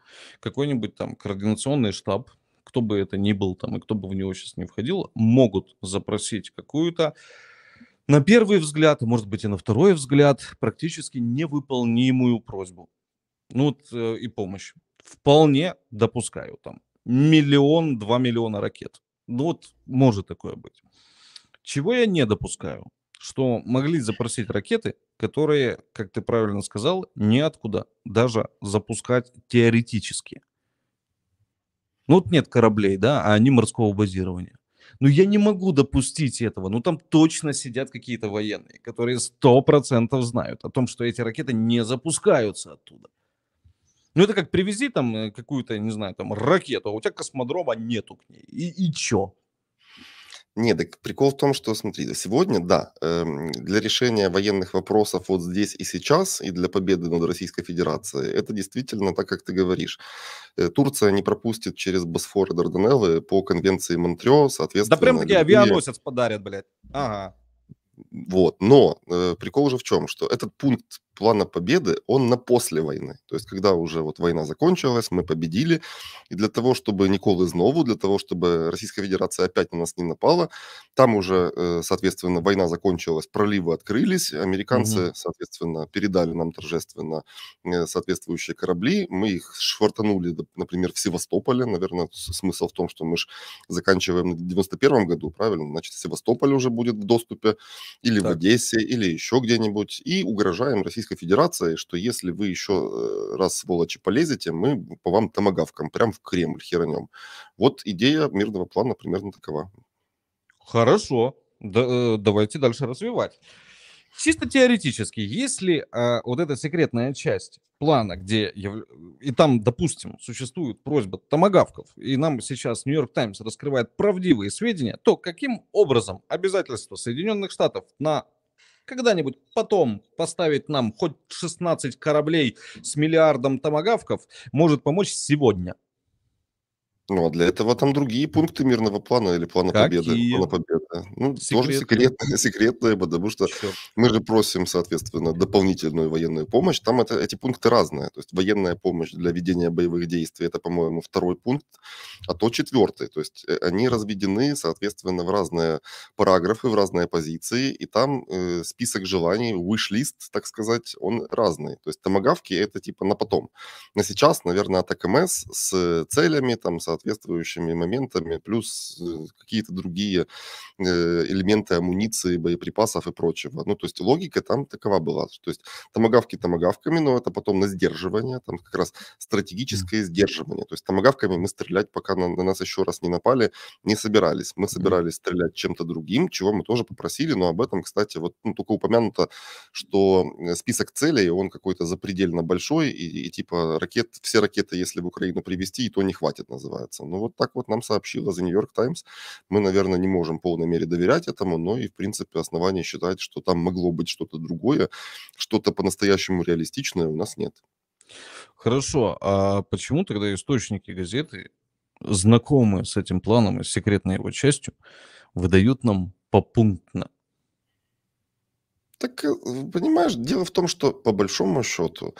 какой-нибудь там координационный штаб, кто бы это ни был там и кто бы в него сейчас не входил, могут запросить какую-то на первый взгляд, а может быть и на второй взгляд, практически невыполнимую просьбу. Ну вот э, и помощь. Вполне допускаю там миллион, два миллиона ракет. Ну вот может такое быть. Чего я не допускаю? что могли запросить ракеты, которые, как ты правильно сказал, ниоткуда даже запускать теоретически. Ну вот нет кораблей, да, а они морского базирования. Но ну, я не могу допустить этого. Ну там точно сидят какие-то военные, которые сто процентов знают о том, что эти ракеты не запускаются оттуда. Ну это как привези там э, какую-то, не знаю, там ракету, а у тебя космодрома нету к ней. И, и чё? Нет, так прикол в том, что, смотри, сегодня, да, эм, для решения военных вопросов вот здесь и сейчас, и для победы над Российской Федерацией, это действительно так, как ты говоришь. Э, Турция не пропустит через Босфор и Дарданеллы по конвенции Монтрео, соответственно... Да прям такие авианосец подарят, блядь. Ага. Вот, но э, прикол уже в чем, что этот пункт плана победы, он на после войны. То есть, когда уже вот война закончилась, мы победили. И для того, чтобы Николы Знову, для того, чтобы Российская Федерация опять на нас не напала, там уже, э, соответственно, война закончилась, проливы открылись, американцы, угу. соответственно, передали нам торжественно э, соответствующие корабли. Мы их швартанули, например, в Севастополе. Наверное, смысл в том, что мы же заканчиваем в 91 году, правильно? Значит, Севастополь уже будет в доступе, или так. в Одессе, или еще где-нибудь, и угрожаем Российской Российской Федерации, что если вы еще э, раз, сволочи, полезете, мы по вам томогавкам, прям в Кремль хернем. Вот идея мирного плана примерно такова. Хорошо, да, э, давайте дальше развивать. Чисто теоретически, если э, вот эта секретная часть плана, где яв... Э, и там, допустим, существует просьба томогавков, и нам сейчас Нью-Йорк Таймс раскрывает правдивые сведения, то каким образом обязательства Соединенных Штатов на когда-нибудь потом поставить нам хоть 16 кораблей с миллиардом томагавков может помочь сегодня. Ну, а для этого там другие пункты мирного плана или плана Какие? победы. Плана победы. Ну, секретные. тоже секретные, секретные, потому что Черт. мы же просим, соответственно, дополнительную военную помощь. Там это, эти пункты разные. То есть военная помощь для ведения боевых действий, это, по-моему, второй пункт, а то четвертый. То есть э, они разведены, соответственно, в разные параграфы, в разные позиции, и там э, список желаний, wish-лист, так сказать, он разный. То есть томогавки – это типа на потом. На сейчас, наверное, атака МС с э, целями, там, соответственно, соответствующими моментами, плюс э, какие-то другие э, элементы амуниции, боеприпасов и прочего. Ну, то есть логика там такова была. То есть томогавки томогавками, но это потом на сдерживание, там как раз стратегическое сдерживание. То есть томогавками мы стрелять, пока на, на нас еще раз не напали, не собирались. Мы собирались стрелять чем-то другим, чего мы тоже попросили, но об этом, кстати, вот ну, только упомянуто, что э, список целей, он какой-то запредельно большой, и, и типа ракет, все ракеты, если в Украину привезти, и то не хватит, называется занимается. Ну, вот так вот нам сообщила The New York Times. Мы, наверное, не можем в полной мере доверять этому, но и, в принципе, основания считать, что там могло быть что-то другое, что-то по-настоящему реалистичное у нас нет. Хорошо, а почему тогда источники газеты, знакомые с этим планом и секретной его частью, выдают нам попунктно? Так, э, понимаешь, дело в том, что по большому счету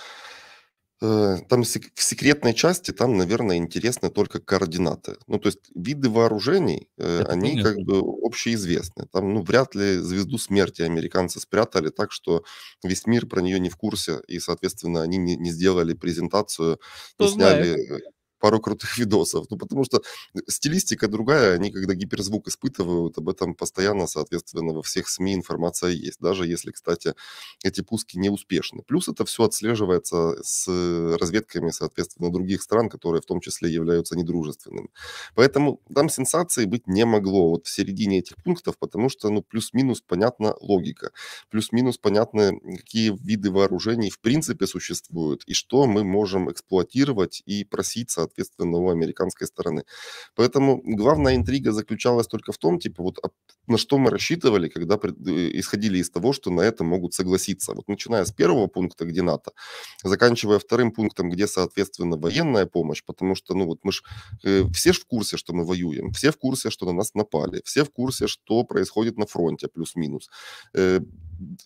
Э, там в секретной части, там, наверное, интересны только координаты. Ну, то есть виды вооружений, э, Это они понятно. как бы общеизвестны. Там, ну, вряд ли звезду смерти американцы спрятали так, что весь мир про нее не в курсе, и, соответственно, они не, не сделали презентацию, Кто не сняли э, пару крутых видосов. Ну, потому что э, стилистика другая, они когда гиперзвук испытывают, об этом постоянно, соответственно, во всех СМИ информация есть, даже если, кстати, эти пуски не успешны. Плюс это все отслеживается с э, разведками, соответственно, других стран, которые в том числе являются недружественными. Поэтому там сенсации быть не могло вот в середине этих пунктов, потому что, ну, плюс-минус понятна логика, плюс-минус понятны, какие виды вооружений в принципе существуют, и что мы можем эксплуатировать и просить, соответственно, у американской стороны. Поэтому главная интрига заключалась только в том, типа, вот а, на что мы рассчитывали, когда э, исходили из того, что на это могут согласиться. Вот начиная с первого пункта, где НАТО, заканчивая вторым пунктом, где, соответственно, военная помощь, потому что, ну вот мы ж э, все ж в курсе, что мы воюем, все в курсе, что на нас напали, все в курсе, что происходит на фронте, плюс-минус. Э,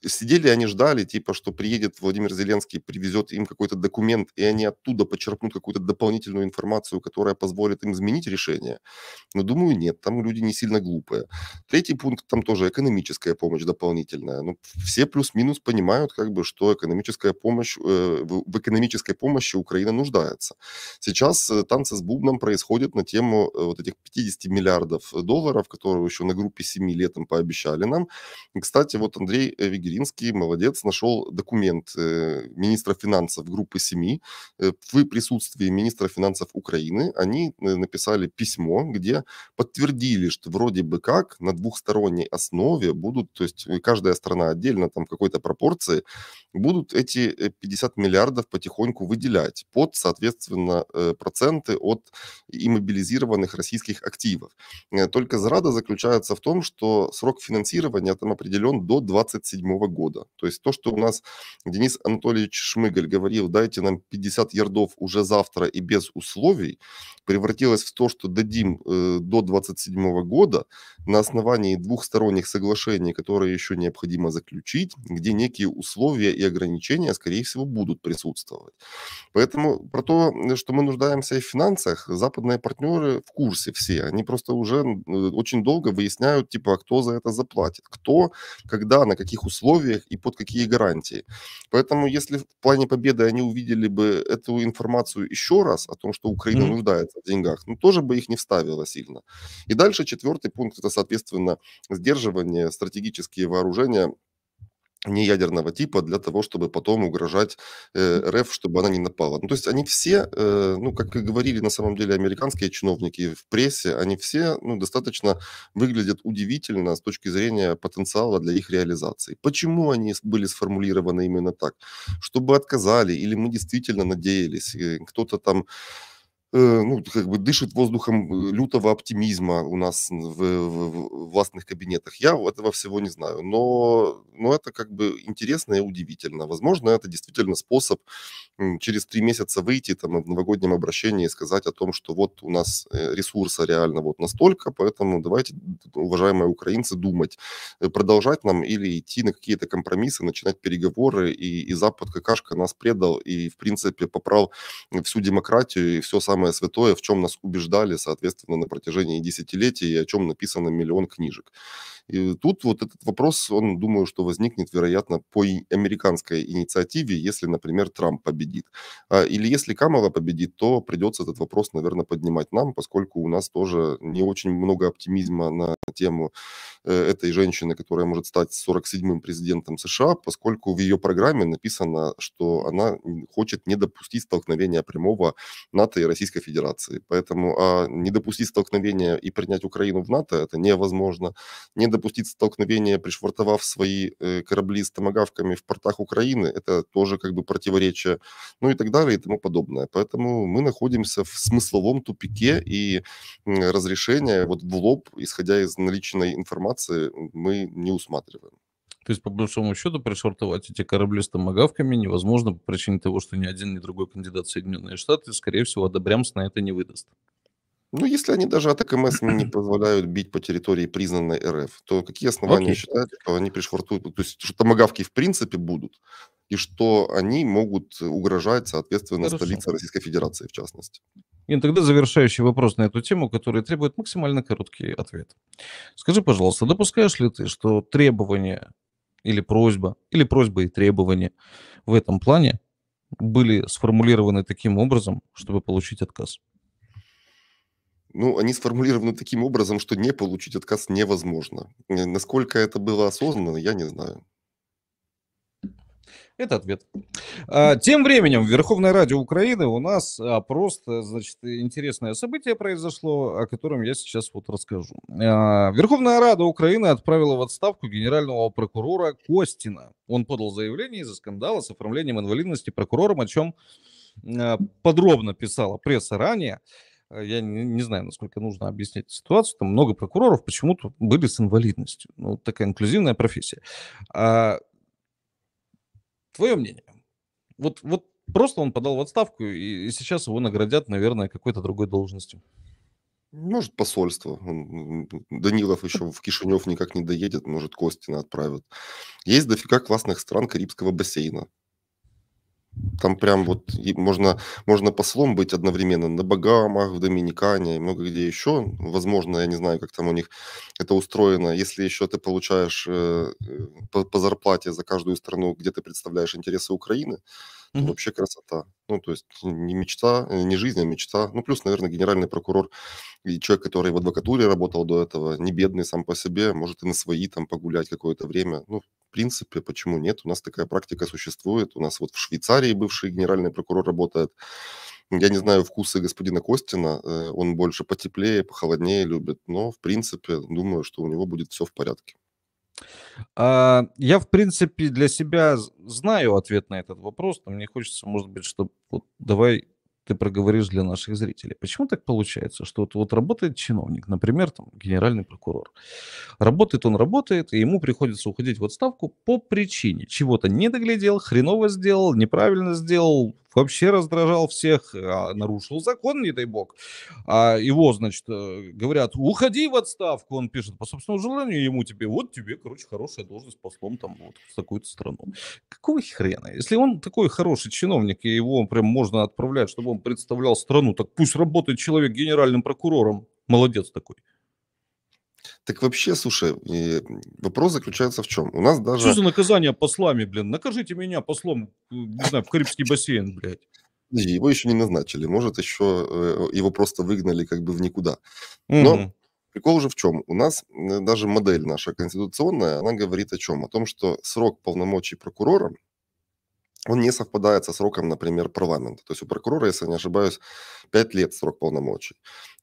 сидели они ждали, типа, что приедет Владимир Зеленский, привезет им какой-то документ, и они оттуда почерпнут какую-то дополнительную информацию, которая позволит им изменить решение. Но думаю, нет, там люди не сильно глупые. Третий пункт, там тоже экономическая помощь дополнительная. Ну, все плюс-минус понимают, как бы, что экономическая помощь, э, в экономической помощи Украина нуждается. Сейчас э, танцы с бубном происходят на тему э, вот этих 50 миллиардов долларов, которые еще на группе 7 летом пообещали нам. И, кстати, вот Андрей э, Вигеринский, молодец, нашел документ э, министра финансов группы СЕМИ. Э, в присутствии министра финансов Украины они э, написали письмо, где подтвердили, что вроде бы как на двухсторонней основе будут, то есть каждая страна отдельно там в какой-то пропорции, будут эти 50 миллиардов потихоньку выделять под, соответственно, проценты от иммобилизированных российских активов. Только зарада заключается в том, что срок финансирования там определен до 27 2027 года. То есть то, что у нас Денис Анатольевич Шмыгаль говорил, дайте нам 50 ярдов уже завтра и без условий, превратилось в то, что дадим э, до 2027 года на основании двухсторонних соглашений, которые еще необходимо заключить, где некие условия и ограничения, скорее всего, будут присутствовать. Поэтому про то, что мы нуждаемся и в финансах, западные партнеры в курсе все. Они просто уже э, очень долго выясняют, типа, а кто за это заплатит, кто, когда, на какие каких условиях и под какие гарантии. Поэтому если в плане победы они увидели бы эту информацию еще раз о том, что Украина нуждается в деньгах, ну тоже бы их не вставило сильно. И дальше четвертый пункт – это, соответственно, сдерживание, стратегические вооружения неядерного типа для того, чтобы потом угрожать э, РФ, чтобы она не напала. Ну, то есть они все, э, ну, как и говорили на самом деле американские чиновники в прессе, они все ну, достаточно выглядят удивительно с точки зрения потенциала для их реализации. Почему они были сформулированы именно так? Чтобы отказали или мы действительно надеялись, кто-то там Э, ну, как бы дышит воздухом э, лютого оптимизма у нас в, в, в властных кабинетах. Я этого всего не знаю, но, но это как бы интересно и удивительно. Возможно, это действительно способ через три месяца выйти там в новогоднем обращении и сказать о том, что вот у нас э, ресурса реально вот настолько, поэтому давайте, уважаемые украинцы, думать, продолжать нам или идти на какие-то компромиссы, начинать переговоры, и, и Запад какашка нас предал, и, в принципе, попрал всю демократию и все самое самое святое, в чем нас убеждали, соответственно, на протяжении десятилетий и о чем написано миллион книжек. И тут вот этот вопрос, он, думаю, что возникнет, вероятно, по американской инициативе, если, например, Трамп победит. А, или если Камала победит, то придется этот вопрос, наверное, поднимать нам, поскольку у нас тоже не очень много оптимизма на тему э, этой женщины, которая может стать 47-м президентом США, поскольку в ее программе написано, что она хочет не допустить столкновения прямого НАТО и Российской Федерации. Поэтому а не допустить столкновения и принять Украину в НАТО – это невозможно. Не допустить столкновение, пришвартовав свои э, корабли с томогавками в портах Украины. Это тоже как бы противоречие. Ну и так далее и тому подобное. Поэтому мы находимся в смысловом тупике, и разрешение вот в лоб, исходя из наличной информации, мы не усматриваем. То есть, по большому счету, пришвартовать эти корабли с томогавками невозможно по причине того, что ни один, ни другой кандидат Соединенные Штаты, скорее всего, одобрямс на это не выдаст. Ну, если они даже от ЭКМС не позволяют бить по территории признанной РФ, то какие основания okay. считать, что они пришвартуют, то есть что томагавки в принципе будут, и что они могут угрожать, соответственно, Хорошо. столице Российской Федерации в частности? И тогда завершающий вопрос на эту тему, который требует максимально короткий ответ. Скажи, пожалуйста, допускаешь ли ты, что требования или просьба, или просьба и требования в этом плане были сформулированы таким образом, чтобы получить отказ? Ну, они сформулированы таким образом, что не получить отказ невозможно. Э, насколько это было осознанно, я не знаю. Это ответ. А, тем временем в Верховной Раде Украины у нас а, просто, значит, интересное событие произошло, о котором я сейчас вот расскажу. А, Верховная Рада Украины отправила в отставку генерального прокурора Костина. Он подал заявление из-за скандала с оформлением инвалидности прокурором, о чем подробно писала пресса ранее. Э, я не, не знаю, насколько нужно объяснить ситуацию, там много прокуроров почему-то были с инвалидностью. Ну, такая инклюзивная профессия. А, твое мнение? Вот, вот просто он подал в отставку, и, и сейчас его наградят, наверное, какой-то другой должностью. Может, посольство. Данилов еще в Кишинев никак не доедет, может, Костина отправят. Есть дофига классных стран Карибского бассейна. Там прям вот можно, можно послом быть одновременно на Багамах, в Доминикане и много где еще. Возможно, я не знаю, как там у них это устроено. Если еще ты получаешь э, э по, по зарплате за каждую страну, где ты представляешь интересы Украины, mm-hmm. то вообще красота. Ну, то есть не мечта, э, не жизнь, а мечта. Ну, плюс, наверное, генеральный прокурор и человек, который в адвокатуре работал до этого, не бедный сам по себе, может и на свои там погулять какое-то время. Ну, в принципе, почему нет? У нас такая практика существует. У нас вот в Швейцарии бывший генеральный прокурор работает. Я не знаю вкусы господина Костина, э, он больше потеплее, похолоднее любит, но, в принципе, думаю, что у него будет все в порядке. А, я, в принципе, для себя знаю ответ на этот вопрос, но мне хочется, может быть, чтобы вот давай ты проговоришь для наших зрителей. Почему так получается, что вот, вот работает чиновник, например, там, генеральный прокурор. Работает он, работает, и ему приходится уходить в отставку по причине чего-то не доглядел, хреново сделал, неправильно сделал, вообще раздражал всех, а, нарушил закон, не дай бог. А его, значит, э, говорят, уходи в отставку, он пишет, по собственному желанию ему тебе, вот тебе, короче, хорошая должность послом там вот в такую-то страну. Какого хрена? Если он такой хороший чиновник, и его прям можно отправлять, чтобы он представлял страну, так пусть работает человек генеральным прокурором. Молодец такой. Так вообще, слушай, вопрос заключается в чем? У нас даже... Что за наказание послами, блин? Накажите меня послом, не знаю, в Карибский бассейн, блядь. Его еще не назначили, может, еще э, его просто выгнали как бы в никуда. Но угу. прикол уже в чем? У нас э, даже модель наша конституционная, она говорит о чем? О том, что срок полномочий прокурора он не совпадает со сроком, например, парламента. То есть у прокурора, если не ошибаюсь, 5 лет срок полномочий.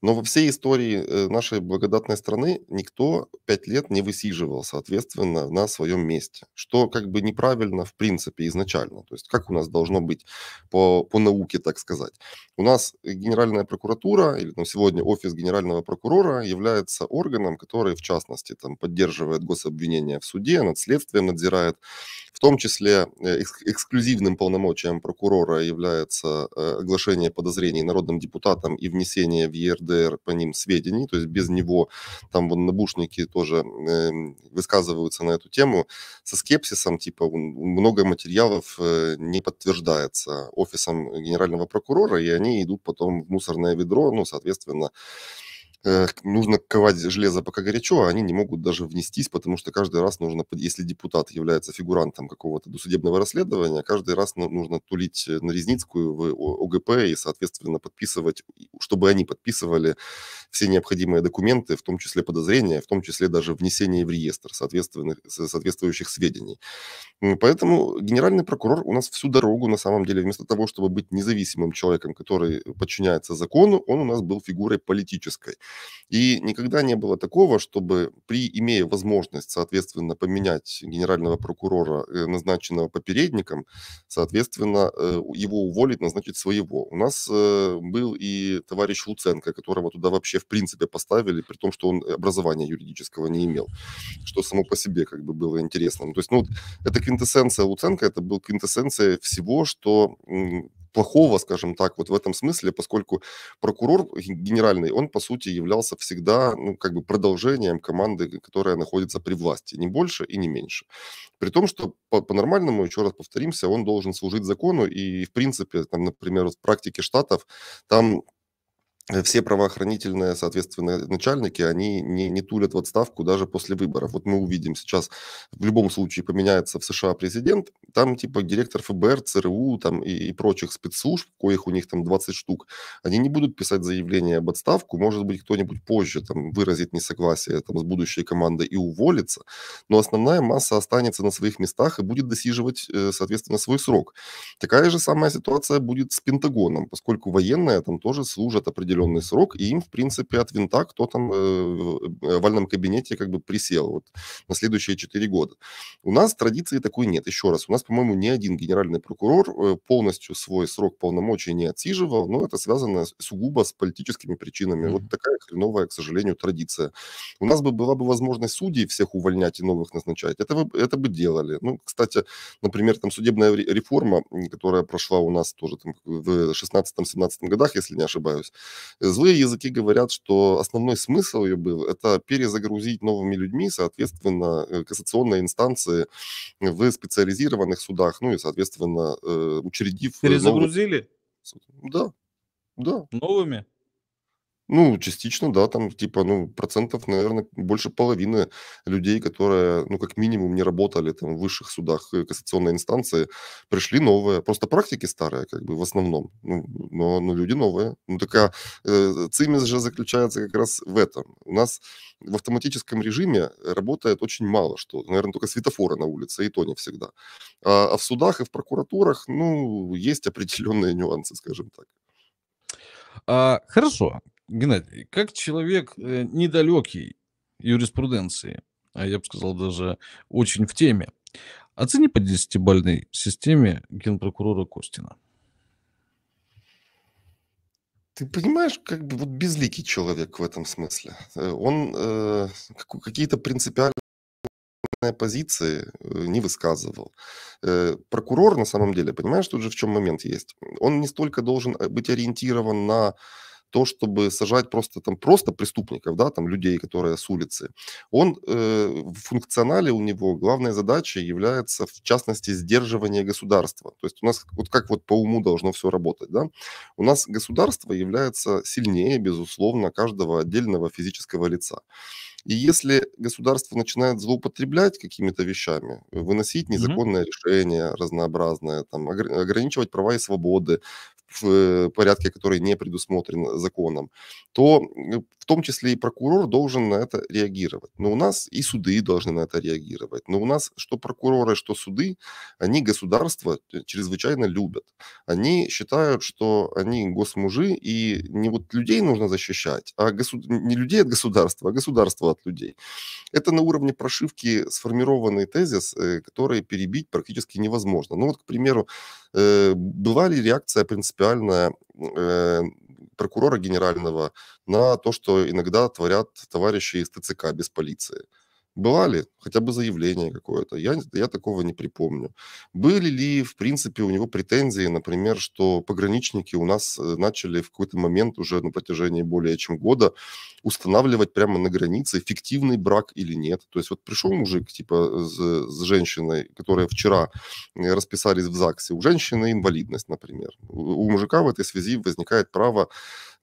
Но во всей истории э, нашей благодатной страны никто 5 лет не высиживал, соответственно, на своем месте. Что как бы неправильно, в принципе, изначально. То есть как у нас должно быть по, по науке, так сказать. У нас Генеральная прокуратура, или ну, сегодня офис Генерального прокурора, является органом, который, в частности, там, поддерживает гособвинение в суде, над следствием надзирает, в том числе э, экск эксклюзивным полномочием прокурора является э, оглашение подозрений народным депутатам и внесение в ЕРДР по ним сведений, то есть без него там вон набушники тоже эм, высказываются на эту тему со скепсисом, типа много материалов э, не подтверждается офисом генерального прокурора, и они идут потом в мусорное ведро, ну, соответственно, Э, нужно ковать железо пока горячо, а они не могут даже внестись, потому что каждый раз нужно, если депутат является фигурантом какого-то досудебного расследования, каждый раз ну, нужно тулить э, на Резницкую в ОГП и, соответственно, подписывать, чтобы они подписывали все необходимые документы, в том числе подозрения, в том числе даже внесение в реестр соответственных, соответствующих сведений. Поэтому генеральный прокурор у нас всю дорогу, на самом деле, вместо того, чтобы быть независимым человеком, который подчиняется закону, он у нас был фигурой политической. И никогда не было такого, чтобы при, имея возможность, соответственно, поменять генерального прокурора, э, назначенного попередником, соответственно, э, его уволить, назначить своего. У нас э, был и товарищ Луценко, которого туда вообще в принципе поставили, при том, что он образования юридического не имел, что само по себе как бы было интересным. Ну, то есть, ну, это квинтэссенция Луценко, это был квинтэссенция всего, что плохого, скажем так, вот в этом смысле, поскольку прокурор генеральный, он, по сути, являлся всегда, ну, как бы продолжением команды, которая находится при власти, не больше и не меньше. При том, что по-нормальному, еще раз повторимся, он должен служить закону, и, в принципе, там, например, в практике штатов, там Э, все правоохранительные, соответственно, начальники, они не, не тулят в отставку даже после выборов. Вот мы увидим сейчас, в любом случае поменяется в США президент, там типа директор ФБР, ЦРУ там, и, и прочих спецслужб, коих у них там 20 штук, они не будут писать заявление об отставку, может быть, кто-нибудь позже там выразит несогласие там, с будущей командой и уволится, но основная масса останется на своих местах и будет досиживать, э, соответственно, свой срок. Такая же самая ситуация будет с Пентагоном, поскольку военные там тоже служат определенным определенный срок, и им, в принципе, от винта кто там э, э, в вальном кабинете как бы присел вот, на следующие 4 года. У нас традиции такой нет. Еще раз, у нас, по-моему, ни один генеральный прокурор э, полностью свой срок полномочий не отсиживал, но это связано сугубо с политическими причинами. Mm-hmm. Вот такая хреновая, к сожалению, традиция. У нас бы была бы возможность судей всех увольнять и новых назначать. Это бы, это бы делали. Ну, кстати, например, там судебная реформа, которая прошла у нас тоже там в 16-17 годах, если не ошибаюсь, Злые языки говорят, что основной смысл ее был – это перезагрузить новыми людьми, соответственно, э, кассационные инстанции в специализированных судах, ну и, соответственно, э, учредив... Перезагрузили? Новый... Да, да. Новыми? Ну, частично, да, там типа, ну, процентов, наверное, больше половины людей, которые, ну, как минимум, не работали там в высших судах кассационной инстанции, пришли новые. Просто практики старые, как бы, в основном. Ну, но, но люди новые. Ну, такая э, цимис же заключается как раз в этом. У нас в автоматическом режиме работает очень мало что. Наверное, только светофоры на улице, и то не всегда. А, а в судах и в прокуратурах, ну, есть определенные нюансы, скажем так. А, хорошо. Геннадий, как человек э, недалекий юриспруденции, а я бы сказал даже очень в теме, оцени по десятибальной системе генпрокурора Костина. Ты понимаешь, как бы вот безликий человек в этом смысле. Э, он э, какие-то принципиальные позиции э, не высказывал. Прокурор, на самом деле, понимаешь, тут же в чем момент есть. Он не столько должен быть ориентирован на то, чтобы сажать просто там просто преступников, да, там людей, которые с улицы, он э, в функционале у него главная задача является, в частности, сдерживание государства. То есть у нас вот как вот по уму должно все работать, да? У нас государство является сильнее, безусловно, каждого отдельного физического лица. И если государство начинает злоупотреблять какими-то вещами, выносить незаконные mm-hmm. решение разнообразное, там, ограничивать права и свободы, в э, порядке, который не предусмотрен законом, то э, в том числе и прокурор должен на это реагировать. Но у нас и суды должны на это реагировать. Но у нас что прокуроры, что суды, они государство э, чрезвычайно любят. Они считают, что они госмужи, и не вот людей нужно защищать, а госу... не людей от государства, а государство от людей. Это на уровне прошивки сформированный тезис, который перебить практически невозможно. Ну вот, к примеру, Э, была ли реакция принципиальная э, прокурора генерального на то, что иногда творят товарищи из ТЦК без полиции? Была ли хотя бы заявление какое-то? Я, я такого не припомню. Были ли, в принципе, у него претензии, например, что пограничники у нас э, начали в какой-то момент уже на протяжении более чем года устанавливать прямо на границе, фиктивный брак или нет? То есть вот пришел мужик, типа, с, с женщиной, которая вчера э, расписались в ЗАГСе, у женщины инвалидность, например. У, у мужика в этой связи возникает право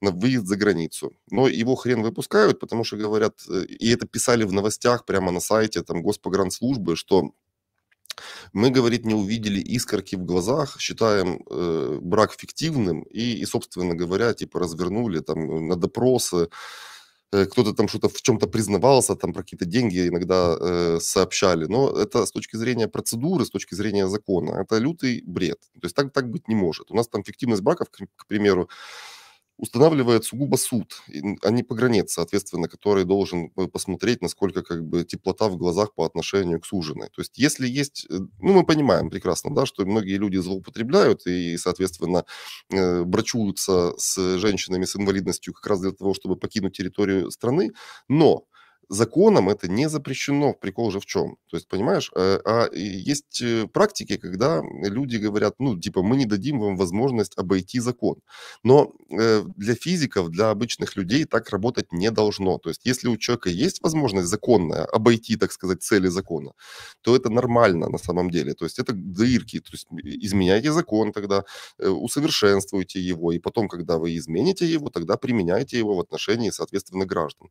на выезд за границу. Но его хрен выпускают, потому что говорят, э, и это писали в новостях прямо на сайте там Госпогранслужбы, что мы, говорит, не увидели искорки в глазах, считаем э, брак фиктивным и, и, собственно говоря, типа развернули там э, на допросы, э, кто-то там что-то в чем-то признавался, там про какие-то деньги иногда э, сообщали. Но это с точки зрения процедуры, с точки зрения закона, это лютый бред. То есть так, так быть не может. У нас там фиктивность браков, к, к примеру, устанавливает сугубо суд, а не погранец, соответственно, который должен э, посмотреть, насколько как бы теплота в глазах по отношению к суженой. То есть если есть... Э, ну, мы понимаем прекрасно, да, что многие люди злоупотребляют и, соответственно, э, брачуются с женщинами с инвалидностью как раз для того, чтобы покинуть территорию страны, но законом это не запрещено. Прикол же в чем? То есть, понимаешь, э, а есть э, практики, когда люди говорят, ну, типа, мы не дадим вам возможность обойти закон. Но э, для физиков, для обычных людей так работать не должно. То есть, если у человека есть возможность законная обойти, так сказать, цели закона, то это нормально на самом деле. То есть, это дырки. То есть, изменяйте закон тогда, усовершенствуйте его, и потом, когда вы измените его, тогда применяйте его в отношении, соответственно, граждан.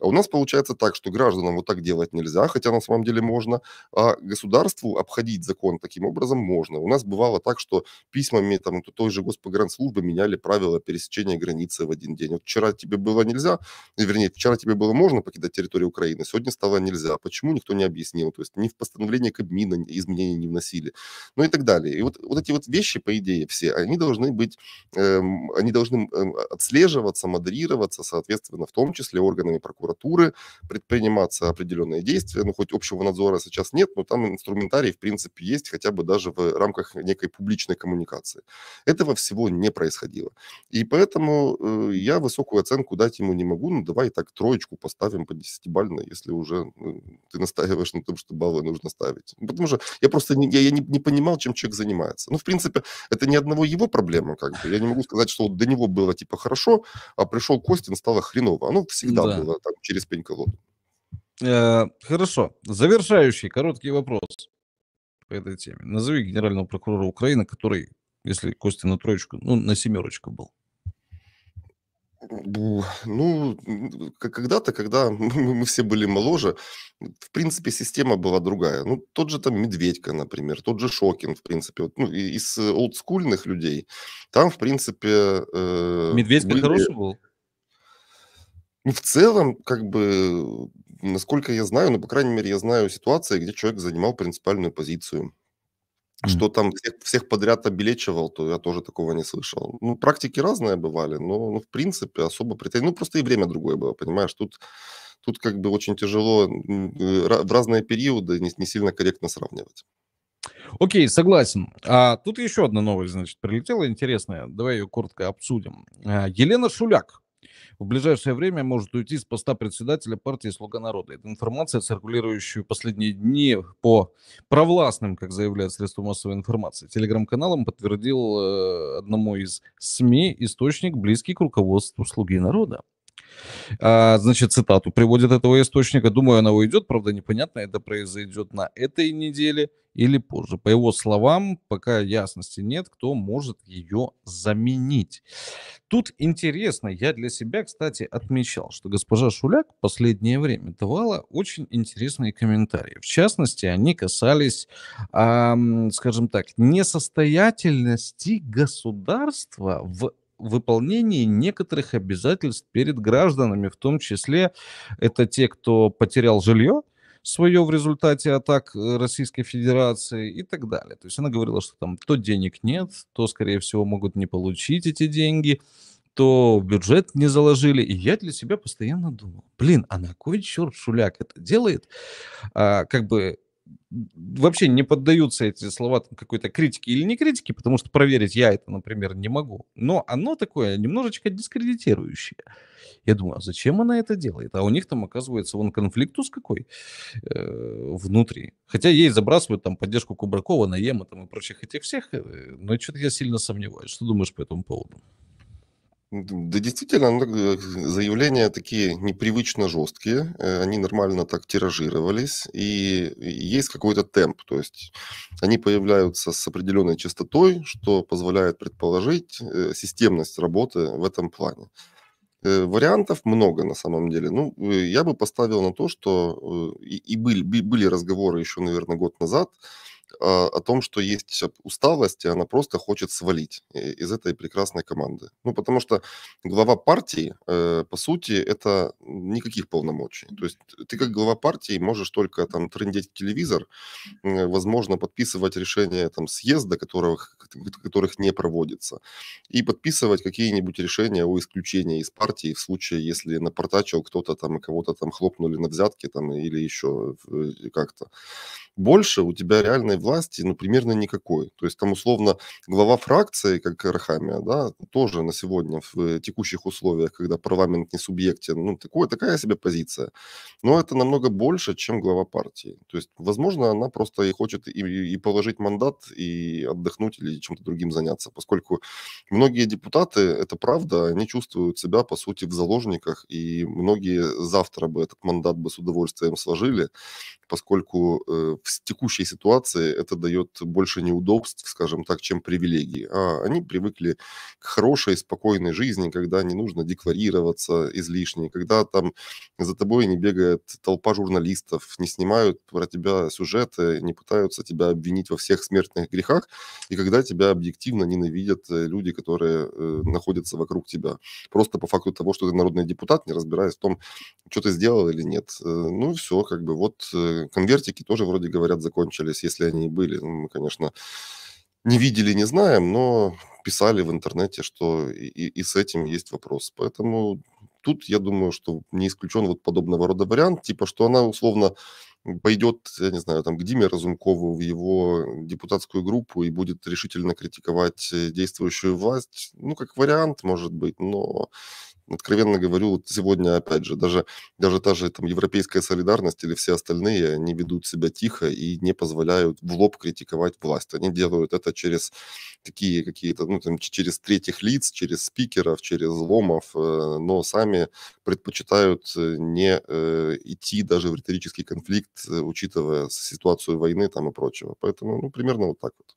А у нас получается так, что гражданам вот так делать нельзя, хотя на самом деле можно, а государству обходить закон таким образом можно. У нас бывало так, что письмами там, той же госпогранслужбы меняли правила пересечения границы в один день. Вот вчера тебе было нельзя, э, вернее, вчера тебе было можно покидать территорию Украины, сегодня стало нельзя. Почему, никто не объяснил. То есть ни в постановление Кабмина изменения не вносили. Ну и так далее. И вот, вот эти вот вещи, по идее, все, они должны быть, эм, они должны эм, отслеживаться, модерироваться, соответственно, в том числе органами прокуратуры, предприниматься определенные действия. Ну, хоть общего надзора сейчас нет, но там инструментарий, в принципе, есть хотя бы даже в рамках некой публичной коммуникации. Этого всего не происходило. И поэтому э, я высокую оценку дать ему не могу. Ну, давай так троечку поставим по десятибальной, если уже э, ты настаиваешь на том, что баллы нужно ставить. Ну, потому что я просто не, я, я не, не понимал, чем человек занимается. Ну, в принципе, это ни одного его проблема, как бы. Я не могу сказать, что до него было типа хорошо, а пришел Костин, стало хреново. Оно всегда да. было там через пень колоду. Э, хорошо. Завершающий короткий вопрос по этой теме. Назови генерального прокурора Украины, который, если Костя на троечку, ну, на семерочку был. Ну, когда-то, когда мы все были моложе, в принципе, система была другая. Ну, тот же там Медведька, например, тот же Шокин, в принципе. Вот, ну, из олдскульных людей там, в принципе... Э, Медведька были... хороший был? Ну, в целом, как бы, насколько я знаю, ну, по крайней мере, я знаю ситуации, где человек занимал принципиальную позицию. Что там всех, всех подряд обелечивал, то я тоже такого не слышал. Ну, практики разные бывали, но, ну, в принципе, особо претензий. Ну, просто и время другое было, понимаешь? Тут, тут как бы очень тяжело э, в разные периоды не, не сильно корректно сравнивать. Окей, согласен. А тут еще одна новость, значит, прилетела интересная. Давай ее коротко обсудим. А, Елена Шуляк в ближайшее время может уйти с поста председателя партии «Слуга народа». Это информация, циркулирующую последние дни по провластным, как заявляют средства массовой информации, телеграм каналом подтвердил э, одному из СМИ источник, близкий к руководству «Слуги народа». А, значит, цитату приводит этого источника. Думаю, она уйдет. Правда, непонятно, это произойдет на этой неделе или позже. По его словам, пока ясности нет, кто может ее заменить. Тут интересно, я для себя, кстати, отмечал, что госпожа Шуляк в последнее время давала очень интересные комментарии. В частности, они касались, эм, скажем так, несостоятельности государства в выполнении некоторых обязательств перед гражданами, в том числе это те, кто потерял жилье, свое в результате атак э, Российской Федерации и так далее. То есть она говорила, что там то денег нет, то, скорее всего, могут не получить эти деньги, то бюджет не заложили. И я для себя постоянно думал, блин, а на кой черт Шуляк это делает? А, как бы вообще не поддаются эти слова какой-то критики или не критики, потому что проверить я это, например, не могу. Но оно такое немножечко дискредитирующее. Я думаю, а зачем она это делает? А у них там, оказывается, вон конфликтус какой э, внутри. Хотя ей забрасывают там поддержку Кубракова, Наема там и прочих этих всех. Э, но что-то я сильно сомневаюсь. Что думаешь по этому поводу? Да, действительно, ну, заявления такие непривычно жесткие, э, они нормально так тиражировались, и есть какой-то темп, то есть они появляются с определенной частотой, что позволяет предположить э, системность работы в этом плане. Э, вариантов много на самом деле. Ну, я бы поставил на то, что и были, были разговоры еще, наверное, год назад, а, о том, что есть усталость, и она просто хочет свалить из этой прекрасной команды. Ну, потому что глава партии, э, по сути, это никаких полномочий. То есть ты как глава партии можешь только там трындеть телевизор, э, возможно, подписывать решения там съезда, которых, которых не проводится, и подписывать какие-нибудь решения о исключении из партии в случае, если напортачил кто-то там, кого-то там хлопнули на взятки там или еще э, как-то больше у тебя реальной власти, ну, примерно никакой. То есть там, условно, глава фракции, как Рахамия, да, тоже на сегодня в э, текущих условиях, когда парламент не субъектен, ну, такое, такая себе позиция. Но это намного больше, чем глава партии. То есть, возможно, она просто и хочет и, и положить мандат, и отдохнуть или чем-то другим заняться, поскольку многие депутаты, это правда, они чувствуют себя, по сути, в заложниках, и многие завтра бы этот мандат бы с удовольствием сложили, поскольку э, с текущей ситуации это дает больше неудобств, скажем так, чем привилегии. А они привыкли к хорошей, спокойной жизни, когда не нужно декларироваться излишне, когда там за тобой не бегает толпа журналистов, не снимают про тебя сюжеты, не пытаются тебя обвинить во всех смертных грехах, и когда тебя объективно ненавидят э, люди, которые э, находятся вокруг тебя. Просто по факту того, что ты народный депутат, не разбираясь в том, что ты сделал или нет. Э, ну, все, как бы вот э, конвертики тоже вроде говорят, закончились, если они и были. Ну, мы, конечно, не видели, не знаем, но писали в интернете, что и, и с этим есть вопрос. Поэтому тут, я думаю, что не исключен вот подобного рода вариант, типа, что она условно пойдет, я не знаю, там, к Диме Разумкову в его депутатскую группу и будет решительно критиковать э, действующую власть. Ну, как вариант, может быть, но откровенно говорю, вот сегодня, опять же, даже, даже та же там европейская солидарность или все остальные, они ведут себя тихо и не позволяют в лоб критиковать власть. Они делают это через такие какие-то, ну, там, через третьих лиц, через спикеров, через ломов, э, но сами предпочитают э, не э, идти даже в риторический конфликт, учитывая ситуацию войны там и прочего. Поэтому, ну, примерно вот так вот.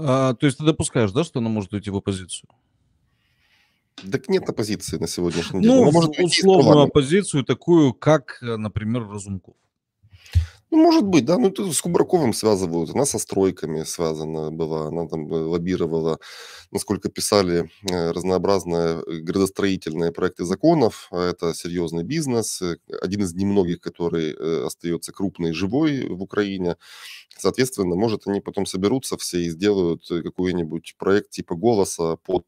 А, то есть ты допускаешь, да, что она может уйти в оппозицию? Так нет оппозиции на сегодняшний день. Ну, Он может условную оппозицию такую, как, э, например, Разумков. Ну, может быть, да. Ну, это с Кубраковым связывают. Она со стройками связана была. Она там э, лоббировала, насколько писали, э, разнообразные градостроительные проекты законов. А это серьезный бизнес. Один из немногих, который остается крупный и живой в Украине. Соответственно, может, они потом соберутся все и сделают какой-нибудь проект типа «Голоса» под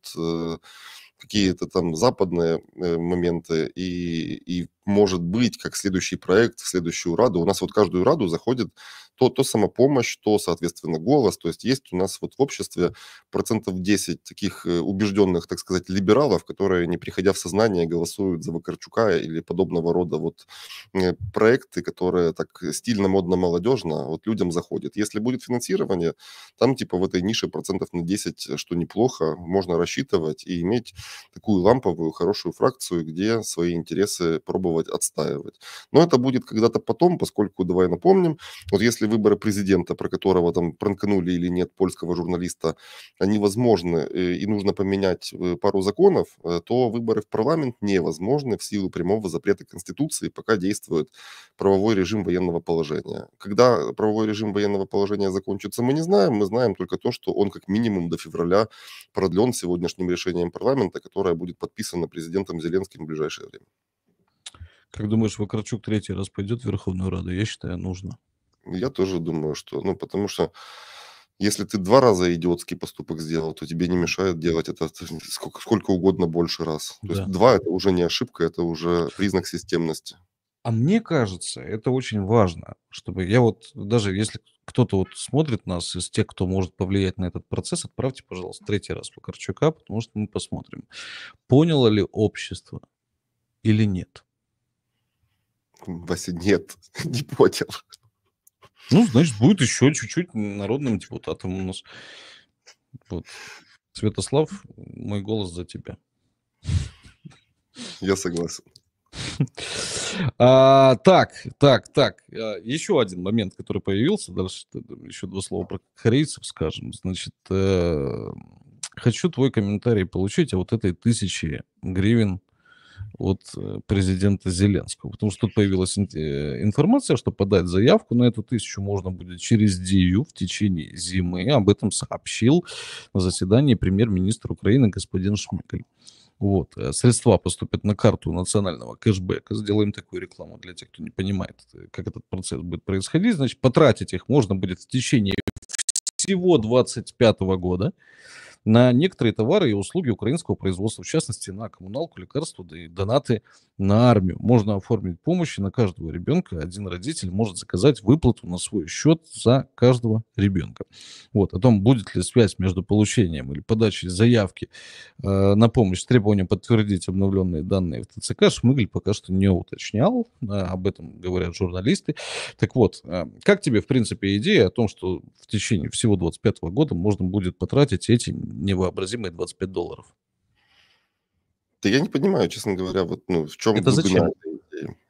какие-то там западные э, моменты и, и может быть, как следующий проект, в следующую раду. У нас вот каждую раду заходит то, то самопомощь, то, соответственно, голос. То есть есть у нас вот в обществе процентов 10 таких э, убежденных, так сказать, либералов, которые, не приходя в сознание, голосуют за Вакарчука или подобного рода вот э, проекты, которые так стильно, модно, молодежно вот людям заходят. Если будет финансирование, там типа в этой нише процентов на 10, э, что неплохо, можно рассчитывать и иметь такую ламповую, хорошую фракцию, где свои интересы пробовать пробовать отстаивать. Но это будет когда-то потом, поскольку, давай напомним, вот если выборы президента, про которого там пранканули или нет польского журналиста, они возможны э, и нужно поменять э, пару законов, э, то выборы в парламент невозможны в силу прямого запрета Конституции, пока действует правовой режим военного положения. Когда правовой режим военного положения закончится, мы не знаем. Мы знаем только то, что он как минимум до февраля продлен сегодняшним решением парламента, которое будет подписано президентом Зеленским в ближайшее время. Как думаешь, Вакарчук третий раз пойдет в Верховную Раду? Я считаю, нужно. Я тоже думаю, что... Ну, потому что если ты два раза идиотский поступок сделал, то тебе не мешает делать это сколько, сколько угодно больше раз. То да. есть два – это уже не ошибка, это уже признак системности. А мне кажется, это очень важно, чтобы я вот, даже если кто-то вот смотрит нас из тех, кто может повлиять на этот процесс, отправьте, пожалуйста, третий раз Покорчука, потому что мы посмотрим, поняло ли общество или нет. Вася, нет, не понял. Ну, значит, будет еще чуть-чуть народным депутатом у нас. Вот. Святослав, мой голос за тебя. Я согласен. А, так, так, так. А, еще один момент, который появился, даже еще два слова про корейцев скажем. Значит, э, хочу твой комментарий получить о вот этой тысячи гривен от э, президента Зеленского. Потому что тут появилась э, информация, что подать заявку на эту тысячу можно будет через ДИЮ в течение зимы. Об этом сообщил на заседании премьер-министр Украины господин Шмыкль. Вот. Э, средства поступят на карту национального кэшбэка. Сделаем такую рекламу для тех, кто не понимает, как этот процесс будет происходить. Значит, потратить их можно будет в течение всего 2025 года на некоторые товары и услуги украинского производства, в частности, на коммуналку, лекарства да и донаты на армию. Можно оформить помощь на каждого ребенка. Один родитель может заказать выплату на свой счет за каждого ребенка. Вот. О том, будет ли связь между получением или подачей заявки э, на помощь с требованием подтвердить обновленные данные в ТЦК, Шмыгель пока что не уточнял. Да, об этом говорят журналисты. Так вот, э, как тебе, в принципе, идея о том, что в течение всего 2025 года можно будет потратить эти невообразимые 25 долларов. Да я не понимаю, честно говоря, вот ну, в чем Это зачем?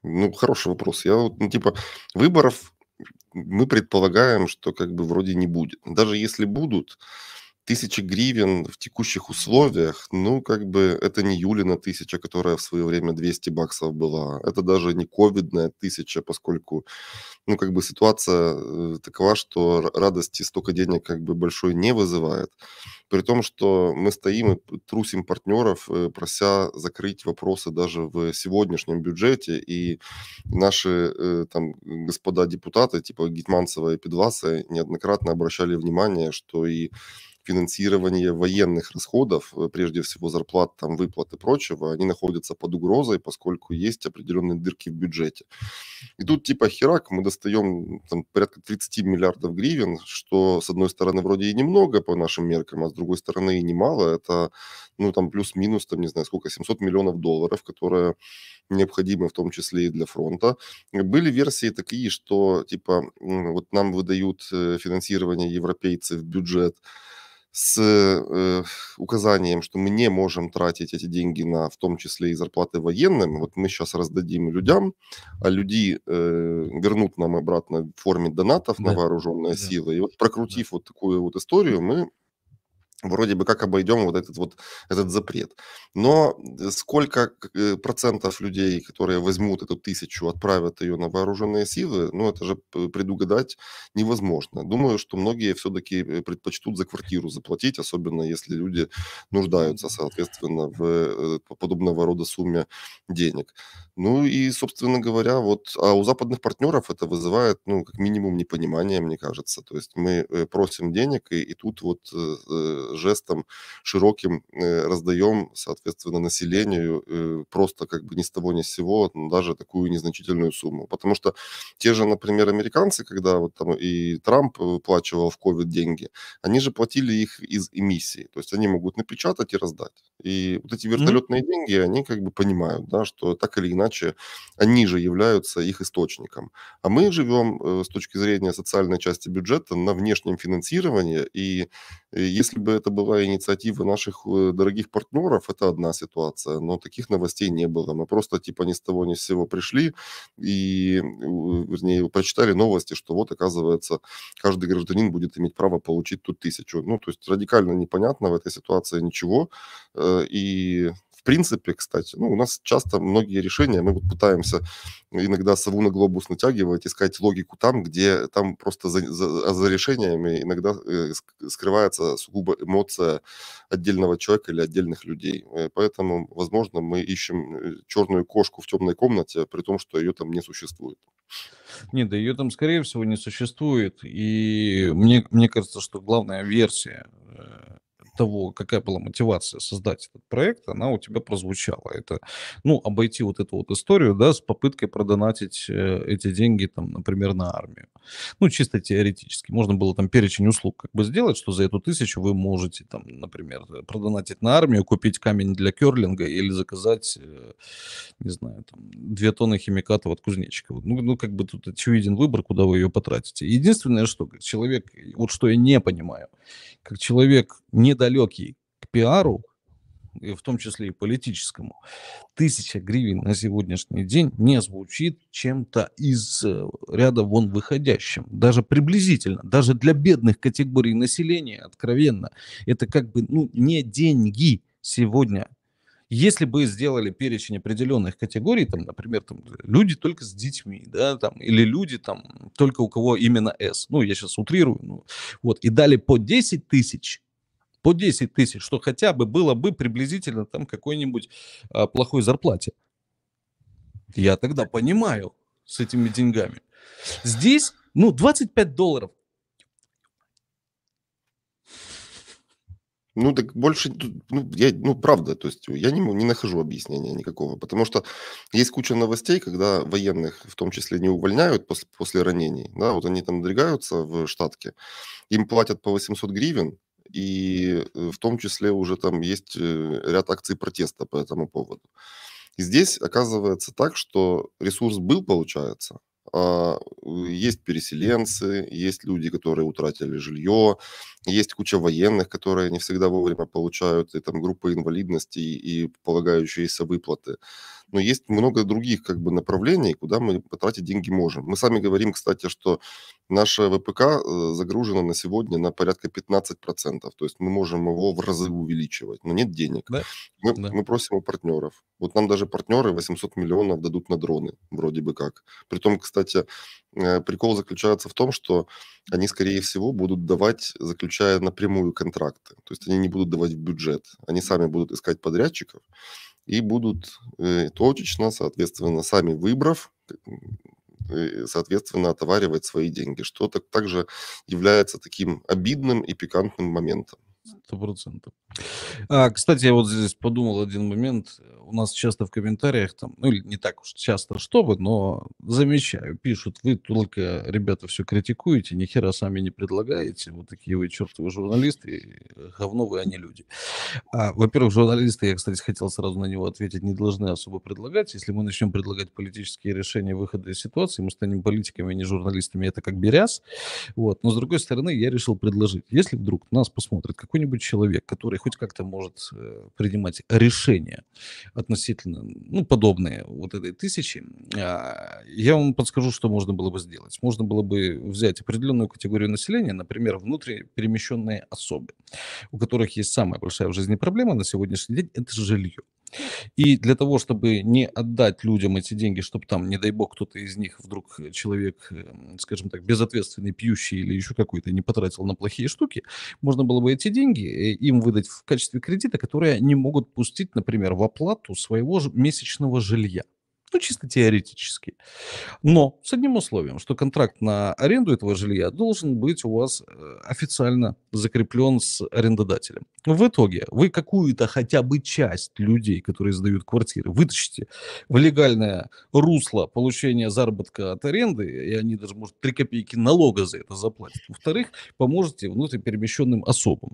Ну, хороший вопрос. Я вот, ну, типа, выборов мы предполагаем, что как бы вроде не будет. Даже если будут, тысяча гривен в текущих условиях, ну, как бы, это не Юлина тысяча, которая в свое время 200 баксов была. Это даже не ковидная тысяча, поскольку, ну, как бы, ситуация э, такова, что радости столько денег, как бы, большой не вызывает. При том, что мы стоим и трусим партнеров, э, прося закрыть вопросы даже в сегодняшнем бюджете, и наши, э, там, господа депутаты, типа Гитманцева и Педваса, неоднократно обращали внимание, что и финансирование военных расходов, э, прежде всего зарплат, там, выплаты и прочего, они находятся под угрозой, поскольку есть определенные дырки в бюджете. И тут типа херак, мы достаем там, порядка 30 миллиардов гривен, что, с одной стороны, вроде и немного по нашим меркам, а с другой стороны и немало. Это, ну, там, плюс-минус, там, не знаю, сколько, 700 миллионов долларов, которые необходимы в том числе и для фронта. Были версии такие, что, типа, вот нам выдают э, финансирование европейцев в бюджет, с э, указанием, что мы не можем тратить эти деньги на, в том числе и зарплаты военным. Вот мы сейчас раздадим людям, а люди э, вернут нам обратно в форме донатов да. на вооруженные да. силы. И вот прокрутив да. вот такую вот историю, мы вроде бы как обойдем вот этот вот этот запрет. Но э, сколько э, процентов людей, которые возьмут эту тысячу, отправят ее на вооруженные силы, ну это же предугадать невозможно. Думаю, что многие все-таки э, предпочтут за квартиру заплатить, особенно если люди нуждаются, соответственно, в подобного рода сумме денег. Ну и, собственно говоря, вот а у западных партнеров это вызывает, ну, как минимум, непонимание, мне кажется. То есть мы просим денег, и, и тут вот Э, жестом широким э, раздаем, соответственно, населению э, просто как бы ни с того ни с сего ну, даже такую незначительную сумму. Потому что те же, например, американцы, когда вот там и Трамп выплачивал в COVID деньги, они же платили их из эмиссии. То есть они могут напечатать и раздать. И вот эти вертолетные mm-hmm. деньги, они как бы понимают, да, что так или иначе они же являются их источником. А мы живем с точки зрения социальной части бюджета на внешнем финансировании, и если бы это была инициатива наших э, дорогих партнеров, это одна ситуация, но таких новостей не было. Мы просто типа ни с того ни с сего пришли и, э, вернее, прочитали новости, что вот, оказывается, каждый гражданин будет иметь право получить ту тысячу. Ну, то есть радикально непонятно в этой ситуации ничего. Э, и в принципе, кстати, ну, у нас часто многие решения, мы вот пытаемся иногда сову на глобус натягивать, искать логику там, где там просто за, за, а за решениями иногда э, скрывается сугубо эмоция отдельного человека или отдельных людей. Э, поэтому, возможно, мы ищем э, черную кошку в темной комнате, при том, что ее там не существует. Нет, да ее там, скорее всего, не существует. И мне, мне кажется, что главная версия того, какая была мотивация создать этот проект, она у тебя прозвучала. Это, ну, обойти вот эту вот историю, да, с попыткой продонатить э, эти деньги, там, например, на армию. Ну, чисто теоретически. Можно было там перечень услуг как бы сделать, что за эту тысячу вы можете, там, например, э, продонатить на армию, купить камень для керлинга или заказать, э, не знаю, там, две тонны химикатов от кузнечика, Ну, ну, как бы тут очевиден выбор, куда вы ее потратите. Единственное, что человек, вот что я не понимаю, как человек, недалекий к пиару, и в том числе и политическому, тысяча гривен на сегодняшний день не звучит чем-то из э, ряда вон выходящим. Даже приблизительно, даже для бедных категорий населения, откровенно, это как бы ну, не деньги сегодня. Если бы сделали перечень определенных категорий, там, например, там, люди только с детьми, да, там, или люди там, только у кого именно С, ну, я сейчас утрирую, ну, вот, и дали по 10 тысяч, по 10 тысяч, что хотя бы было бы приблизительно там какой-нибудь а, плохой зарплате. Я тогда понимаю с этими деньгами. Здесь, ну, 25 долларов. Ну, так больше, ну, я, ну, правда, то есть я не, не нахожу объяснения никакого, потому что есть куча новостей, когда военных в том числе не увольняют после, после ранений, да, вот они там надрягаются в штатке, им платят по 800 гривен, и э, в том числе уже там есть э, ряд акций протеста по этому поводу. И здесь оказывается так, что ресурс был, получается, а, э, есть переселенцы, есть люди, которые утратили жилье, есть куча военных, которые не всегда вовремя получают и там группы инвалидности и, и полагающиеся выплаты. Но есть много других как бы направлений, куда мы потратить деньги можем. Мы сами говорим, кстати, что наша ВПК э, загружена на сегодня на порядка 15%. То есть мы можем его в разы увеличивать, но нет денег. Да? Мы, да. мы просим у партнеров. Вот нам даже партнеры 800 миллионов дадут на дроны, вроде бы как. Притом, кстати, Э, прикол заключается в том, что они, скорее всего, будут давать, заключая напрямую контракты. То есть они не будут давать в бюджет. Они сами будут искать подрядчиков и будут э, точечно, соответственно, сами выбрав, э, соответственно, отоваривать свои деньги, что так, также является таким обидным и пикантным моментом. Сто процентов. А, кстати, я вот здесь подумал один момент. У нас часто в комментариях там, ну или не так уж часто, чтобы, но замечаю, пишут, вы только, ребята, все критикуете, ни хера сами не предлагаете. Вот такие вы чертовы журналисты, э, говно вы, а не люди. А, во-первых, журналисты, я, кстати, хотел сразу на него ответить, не должны особо предлагать. Если мы начнем предлагать политические решения выхода из ситуации, мы станем политиками, а не журналистами. Это как беряз. Вот. Но, с другой стороны, я решил предложить, если вдруг нас посмотрят как какой-нибудь человек, который хоть как-то может э, принимать решения относительно, ну, подобные вот этой тысячи, а, я вам подскажу, что можно было бы сделать. Можно было бы взять определенную категорию населения, например, внутри перемещенные особы, у которых есть самая большая в жизни проблема на сегодняшний день – это жилье. И для того, чтобы не отдать людям эти деньги, чтобы там, не дай бог, кто-то из них вдруг э, человек, эм, скажем так, безответственный, пьющий или еще какой-то, не потратил на плохие штуки, можно было бы эти деньги э, им выдать в качестве кредита, которые они могут пустить, например, в оплату своего месячного жилья. Ну, чисто теоретически. Но с одним условием, что контракт на аренду этого жилья должен быть у вас э, официально закреплен с арендодателем. В итоге вы какую-то хотя бы часть людей, которые сдают квартиры, вытащите в легальное русло получения заработка от аренды, и они даже, может, три копейки налога за это заплатят. Во-вторых, поможете внутренне перемещенным особам.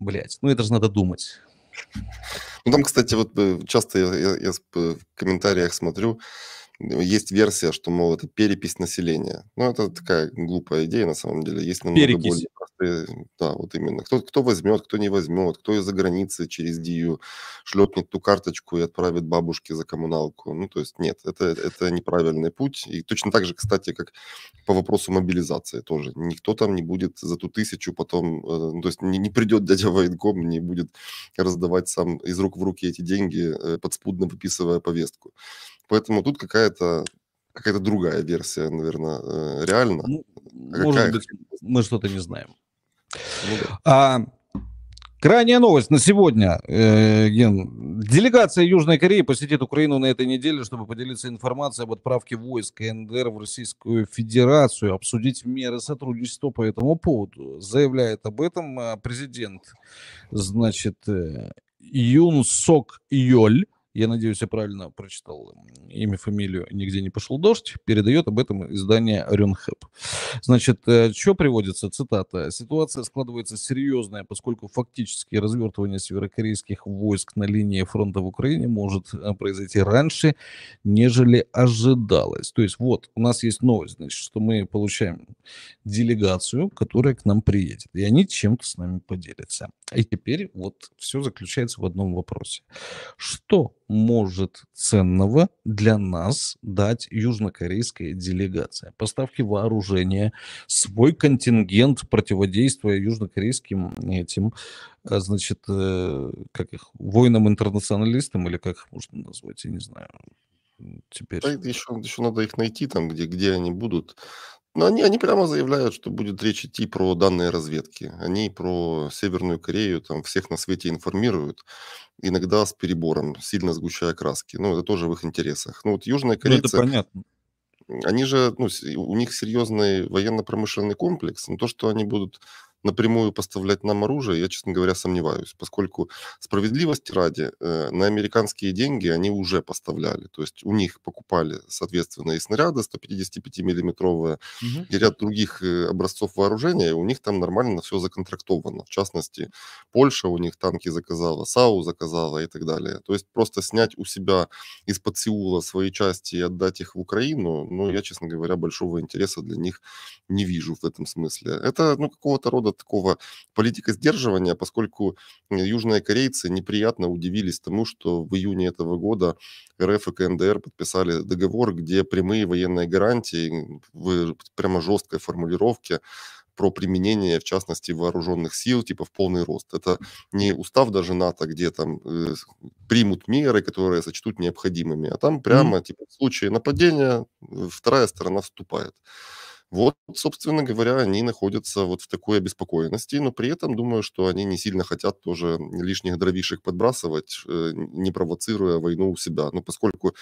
Блять, ну это же надо думать. Ну, там, кстати, вот э, часто я, я, я э, в комментариях смотрю, есть версия, что, мол, это перепись населения. Ну, это такая глупая идея, на самом деле. Есть намного перепись. более простые... Да, вот именно. Кто, кто возьмет, кто не возьмет, кто из-за границы через Дию шлепнет ту карточку и отправит бабушке за коммуналку. Ну, то есть нет, это, это неправильный путь. И точно так же, кстати, как по вопросу мобилизации тоже. Никто там не будет за ту тысячу потом... Э, ну, то есть не, не придет дядя военком, не будет раздавать сам из рук в руки эти деньги, э, подспудно выписывая повестку. Поэтому тут какая-то какая-то другая версия, наверное, э, реально. Ну, а может какая... быть, мы что-то не знаем. Ну, да. а, Крайняя новость на сегодня, э, Ген. Делегация Южной Кореи посетит Украину на этой неделе, чтобы поделиться информацией об отправке войск КНДР в Российскую Федерацию, обсудить меры сотрудничества по этому поводу. Заявляет об этом э, президент, значит, э, Юн Сок Йоль я надеюсь, я правильно прочитал имя, фамилию, нигде не пошел дождь, передает об этом издание Рюнхэп. Значит, э, что приводится, цитата, ситуация складывается серьезная, поскольку фактически развертывание северокорейских войск на линии фронта в Украине может э, произойти раньше, нежели ожидалось. То есть вот, у нас есть новость, значит, что мы получаем делегацию, которая к нам приедет, и они чем-то с нами поделятся. И теперь вот все заключается в одном вопросе. Что может ценного для нас дать южнокорейская делегация? Поставки вооружения, свой контингент противодействия южнокорейским этим, э, значит, э, как их, воинам-интернационалистам или как их можно назвать, я не знаю, теперь. Так еще, еще надо их найти там, где, где они будут. Но они, они прямо заявляют, что будет речь идти про данные разведки. Они про Северную Корею, там всех на свете информируют, иногда с перебором, сильно сгущая краски. Ну, это тоже в их интересах. Ну, вот Южная Корея... Ну, это понятно. Они же, ну, у них серьезный военно-промышленный комплекс, но то, что они будут напрямую поставлять нам оружие, я, честно говоря, сомневаюсь, поскольку справедливости ради э, на американские деньги они уже поставляли. То есть у них покупали, соответственно, и снаряды 155-миллиметровые, угу. и ряд других э, образцов вооружения, у них там нормально все законтрактовано. В частности, Польша у них танки заказала, САУ заказала и так далее. То есть просто снять у себя из-под Сеула свои части и отдать их в Украину, ну, я, честно говоря, большого интереса для них не вижу в этом смысле. Это, ну, какого-то рода рода такого политика сдерживания, поскольку э, южные корейцы неприятно удивились тому, что в июне этого года РФ и КНДР подписали договор, где прямые военные гарантии в прямо жесткой формулировке про применение, в частности, вооруженных сил, типа в полный рост. Это не устав даже НАТО, где там э, примут меры, которые сочтут необходимыми, а там прямо, mm-hmm. типа, в случае нападения э, вторая сторона вступает. Вот, собственно говоря, они находятся вот в такой обеспокоенности, но при этом думаю, что они не сильно хотят тоже лишних дровишек подбрасывать, э, не провоцируя войну у себя. Но ну, поскольку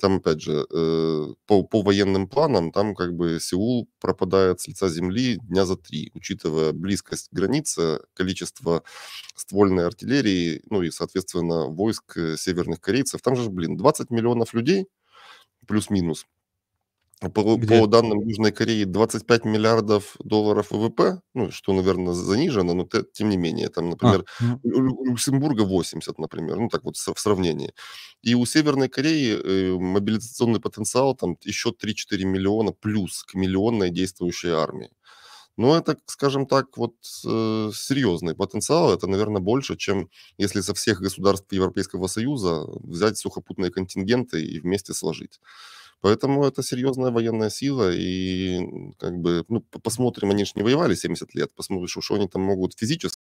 там, опять же, э, по, по военным планам, там как бы Сеул пропадает с лица земли дня за три, учитывая близкость границы, количество ствольной артиллерии, ну и, соответственно, войск э, северных корейцев. Там же, блин, 20 миллионов людей, плюс-минус, по, по данным Южной Кореи, 25 миллиардов долларов ВВП, ну, что, наверное, занижено, но тем не менее, там, а, например, а. у Люксембурга 80, например, ну, так вот в сравнении. И у Северной Кореи э, мобилизационный потенциал там еще 3-4 миллиона плюс к миллионной действующей армии. Но это, скажем так, вот э, серьезный потенциал. Это, наверное, больше, чем если со всех государств Европейского Союза взять сухопутные контингенты и вместе сложить. Поэтому это серьезная военная сила, и как бы, ну, посмотрим, они же не воевали 70 лет, посмотришь, что они там могут физически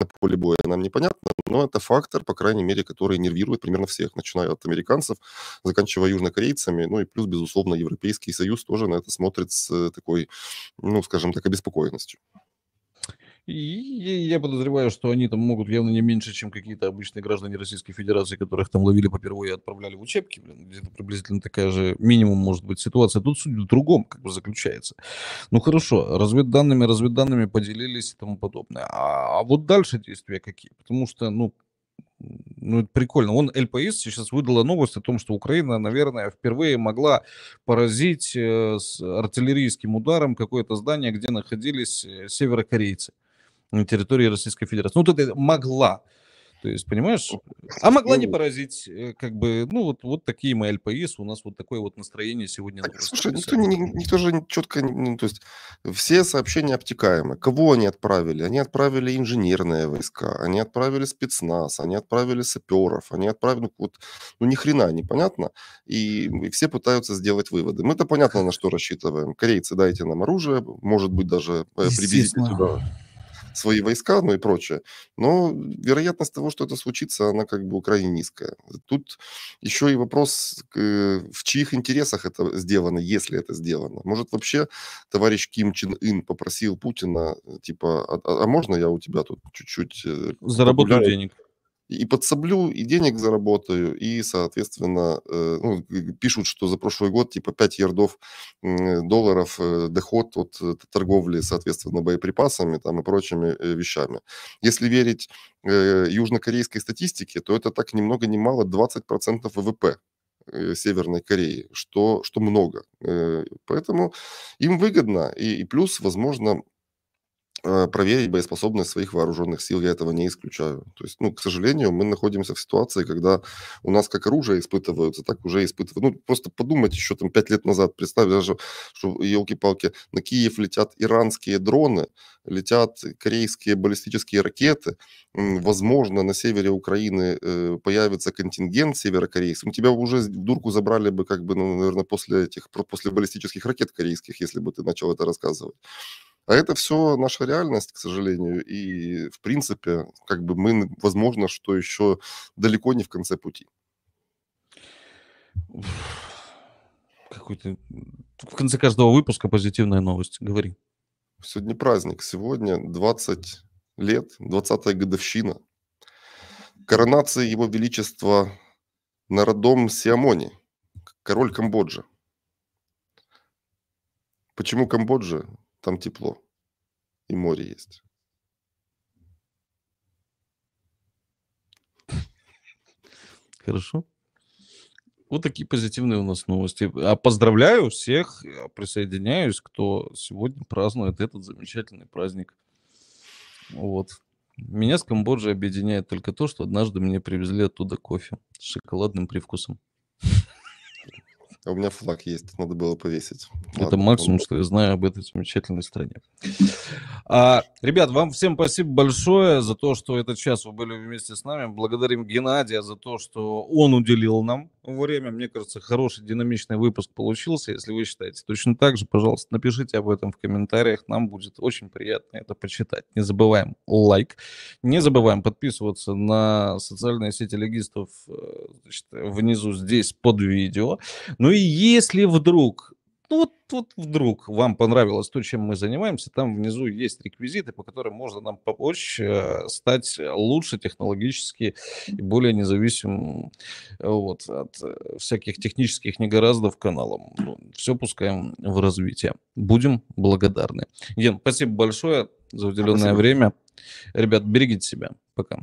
на поле боя, нам непонятно, но это фактор, по крайней мере, который нервирует примерно всех, начиная от американцев, заканчивая южнокорейцами, ну и плюс, безусловно, Европейский Союз тоже на это смотрит с э, такой, ну, скажем так, обеспокоенностью. И я подозреваю, что они там могут явно не меньше, чем какие-то обычные граждане Российской Федерации, которых там ловили попервые и отправляли в учебки. Блин, где-то приблизительно такая же минимум может быть ситуация. Тут суть в другом как бы заключается. Ну хорошо, разведданными, разведданными поделились и тому подобное. А, а вот дальше действия какие? Потому что, ну, ну, это прикольно. Он, ЛПС, сейчас выдала новость о том, что Украина, наверное, впервые могла поразить э, с артиллерийским ударом какое-то здание, где находились э, северокорейцы на территории Российской Федерации. Ну, вот это могла. То есть, понимаешь? А могла не ну. поразить, э, как бы, ну, вот, вот такие мои альпаис, у нас вот такое вот настроение сегодня. слушай, никто, никто же четко, ну, то есть, все сообщения обтекаемы. Кого они отправили? Они отправили инженерные войска, они отправили спецназ, они отправили саперов, они отправили, ну, вот, ну, ни хрена непонятно, и, и все пытаются сделать выводы. Мы-то понятно, на что рассчитываем. Корейцы, дайте нам оружие, может быть, даже э, приблизительно свои войска, ну и прочее. Но вероятность того, что это случится, она как бы крайне низкая. Тут еще и вопрос, э, в чьих интересах это сделано, если это сделано. Может, вообще товарищ Ким Чен Ин попросил Путина, э, типа, «А, а, а можно я у тебя тут чуть-чуть... Э, Заработаю денег и подсоблю, и денег заработаю, и, соответственно, э, ну, пишут, что за прошлый год типа 5 ярдов долларов э, доход от э, торговли, соответственно, боеприпасами там и прочими вещами. Если верить южнокорейской статистике, то это так ни много ни мало 20% ВВП Северной Кореи, что, что много. Поэтому им выгодно. И, и плюс, возможно, Э, проверить боеспособность своих вооруженных сил, я этого не исключаю. То есть, ну, к сожалению, мы находимся в ситуации, когда у нас как оружие испытываются, так уже испытывают. Ну, просто подумать еще там пять лет назад, представь даже, что, елки-палки, на Киев летят иранские дроны, летят корейские баллистические ракеты, возможно, на севере Украины э, появится контингент северокорейцев. Ну, тебя уже в дурку забрали бы, как бы, ну, наверное, после этих, после баллистических ракет корейских, если бы ты начал это рассказывать. А это все наша реальность, к сожалению, и, в принципе, как бы мы, возможно, что еще далеко не в конце пути. Какой-то... В конце каждого выпуска позитивная новость. Говори. Сегодня праздник. Сегодня 20 лет, 20-я годовщина коронации его величества народом Сиамони, король Камбоджи. Почему Камбоджа? Там тепло. И море есть. Хорошо. Вот такие позитивные у нас новости. А поздравляю всех, а, присоединяюсь, кто сегодня празднует этот замечательный праздник. Вот. Меня с Камбоджей объединяет только то, что однажды мне привезли оттуда кофе с шоколадным привкусом. А у меня флаг есть, надо было повесить. Это максимум, что я знаю об этой замечательной стране. А, ребят, вам всем спасибо большое за то, что этот час вы были вместе с нами. Благодарим Геннадия за то, что он уделил нам время. Мне кажется, хороший динамичный выпуск получился. Если вы считаете точно так же, пожалуйста, напишите об этом в комментариях. Нам будет очень приятно это почитать. Не забываем лайк. Не забываем подписываться на социальные сети легистов э, значит, внизу здесь под видео. Ну и если вдруг ну, вот, вот вдруг вам понравилось то, чем мы занимаемся, там внизу есть реквизиты, по которым можно нам помочь э, стать лучше технологически и более независимым вот, от э, всяких технических негораздов каналом. Ну, Все пускаем в развитие. Будем благодарны. Ген, спасибо большое за уделенное спасибо. время. Ребят, берегите себя. Пока.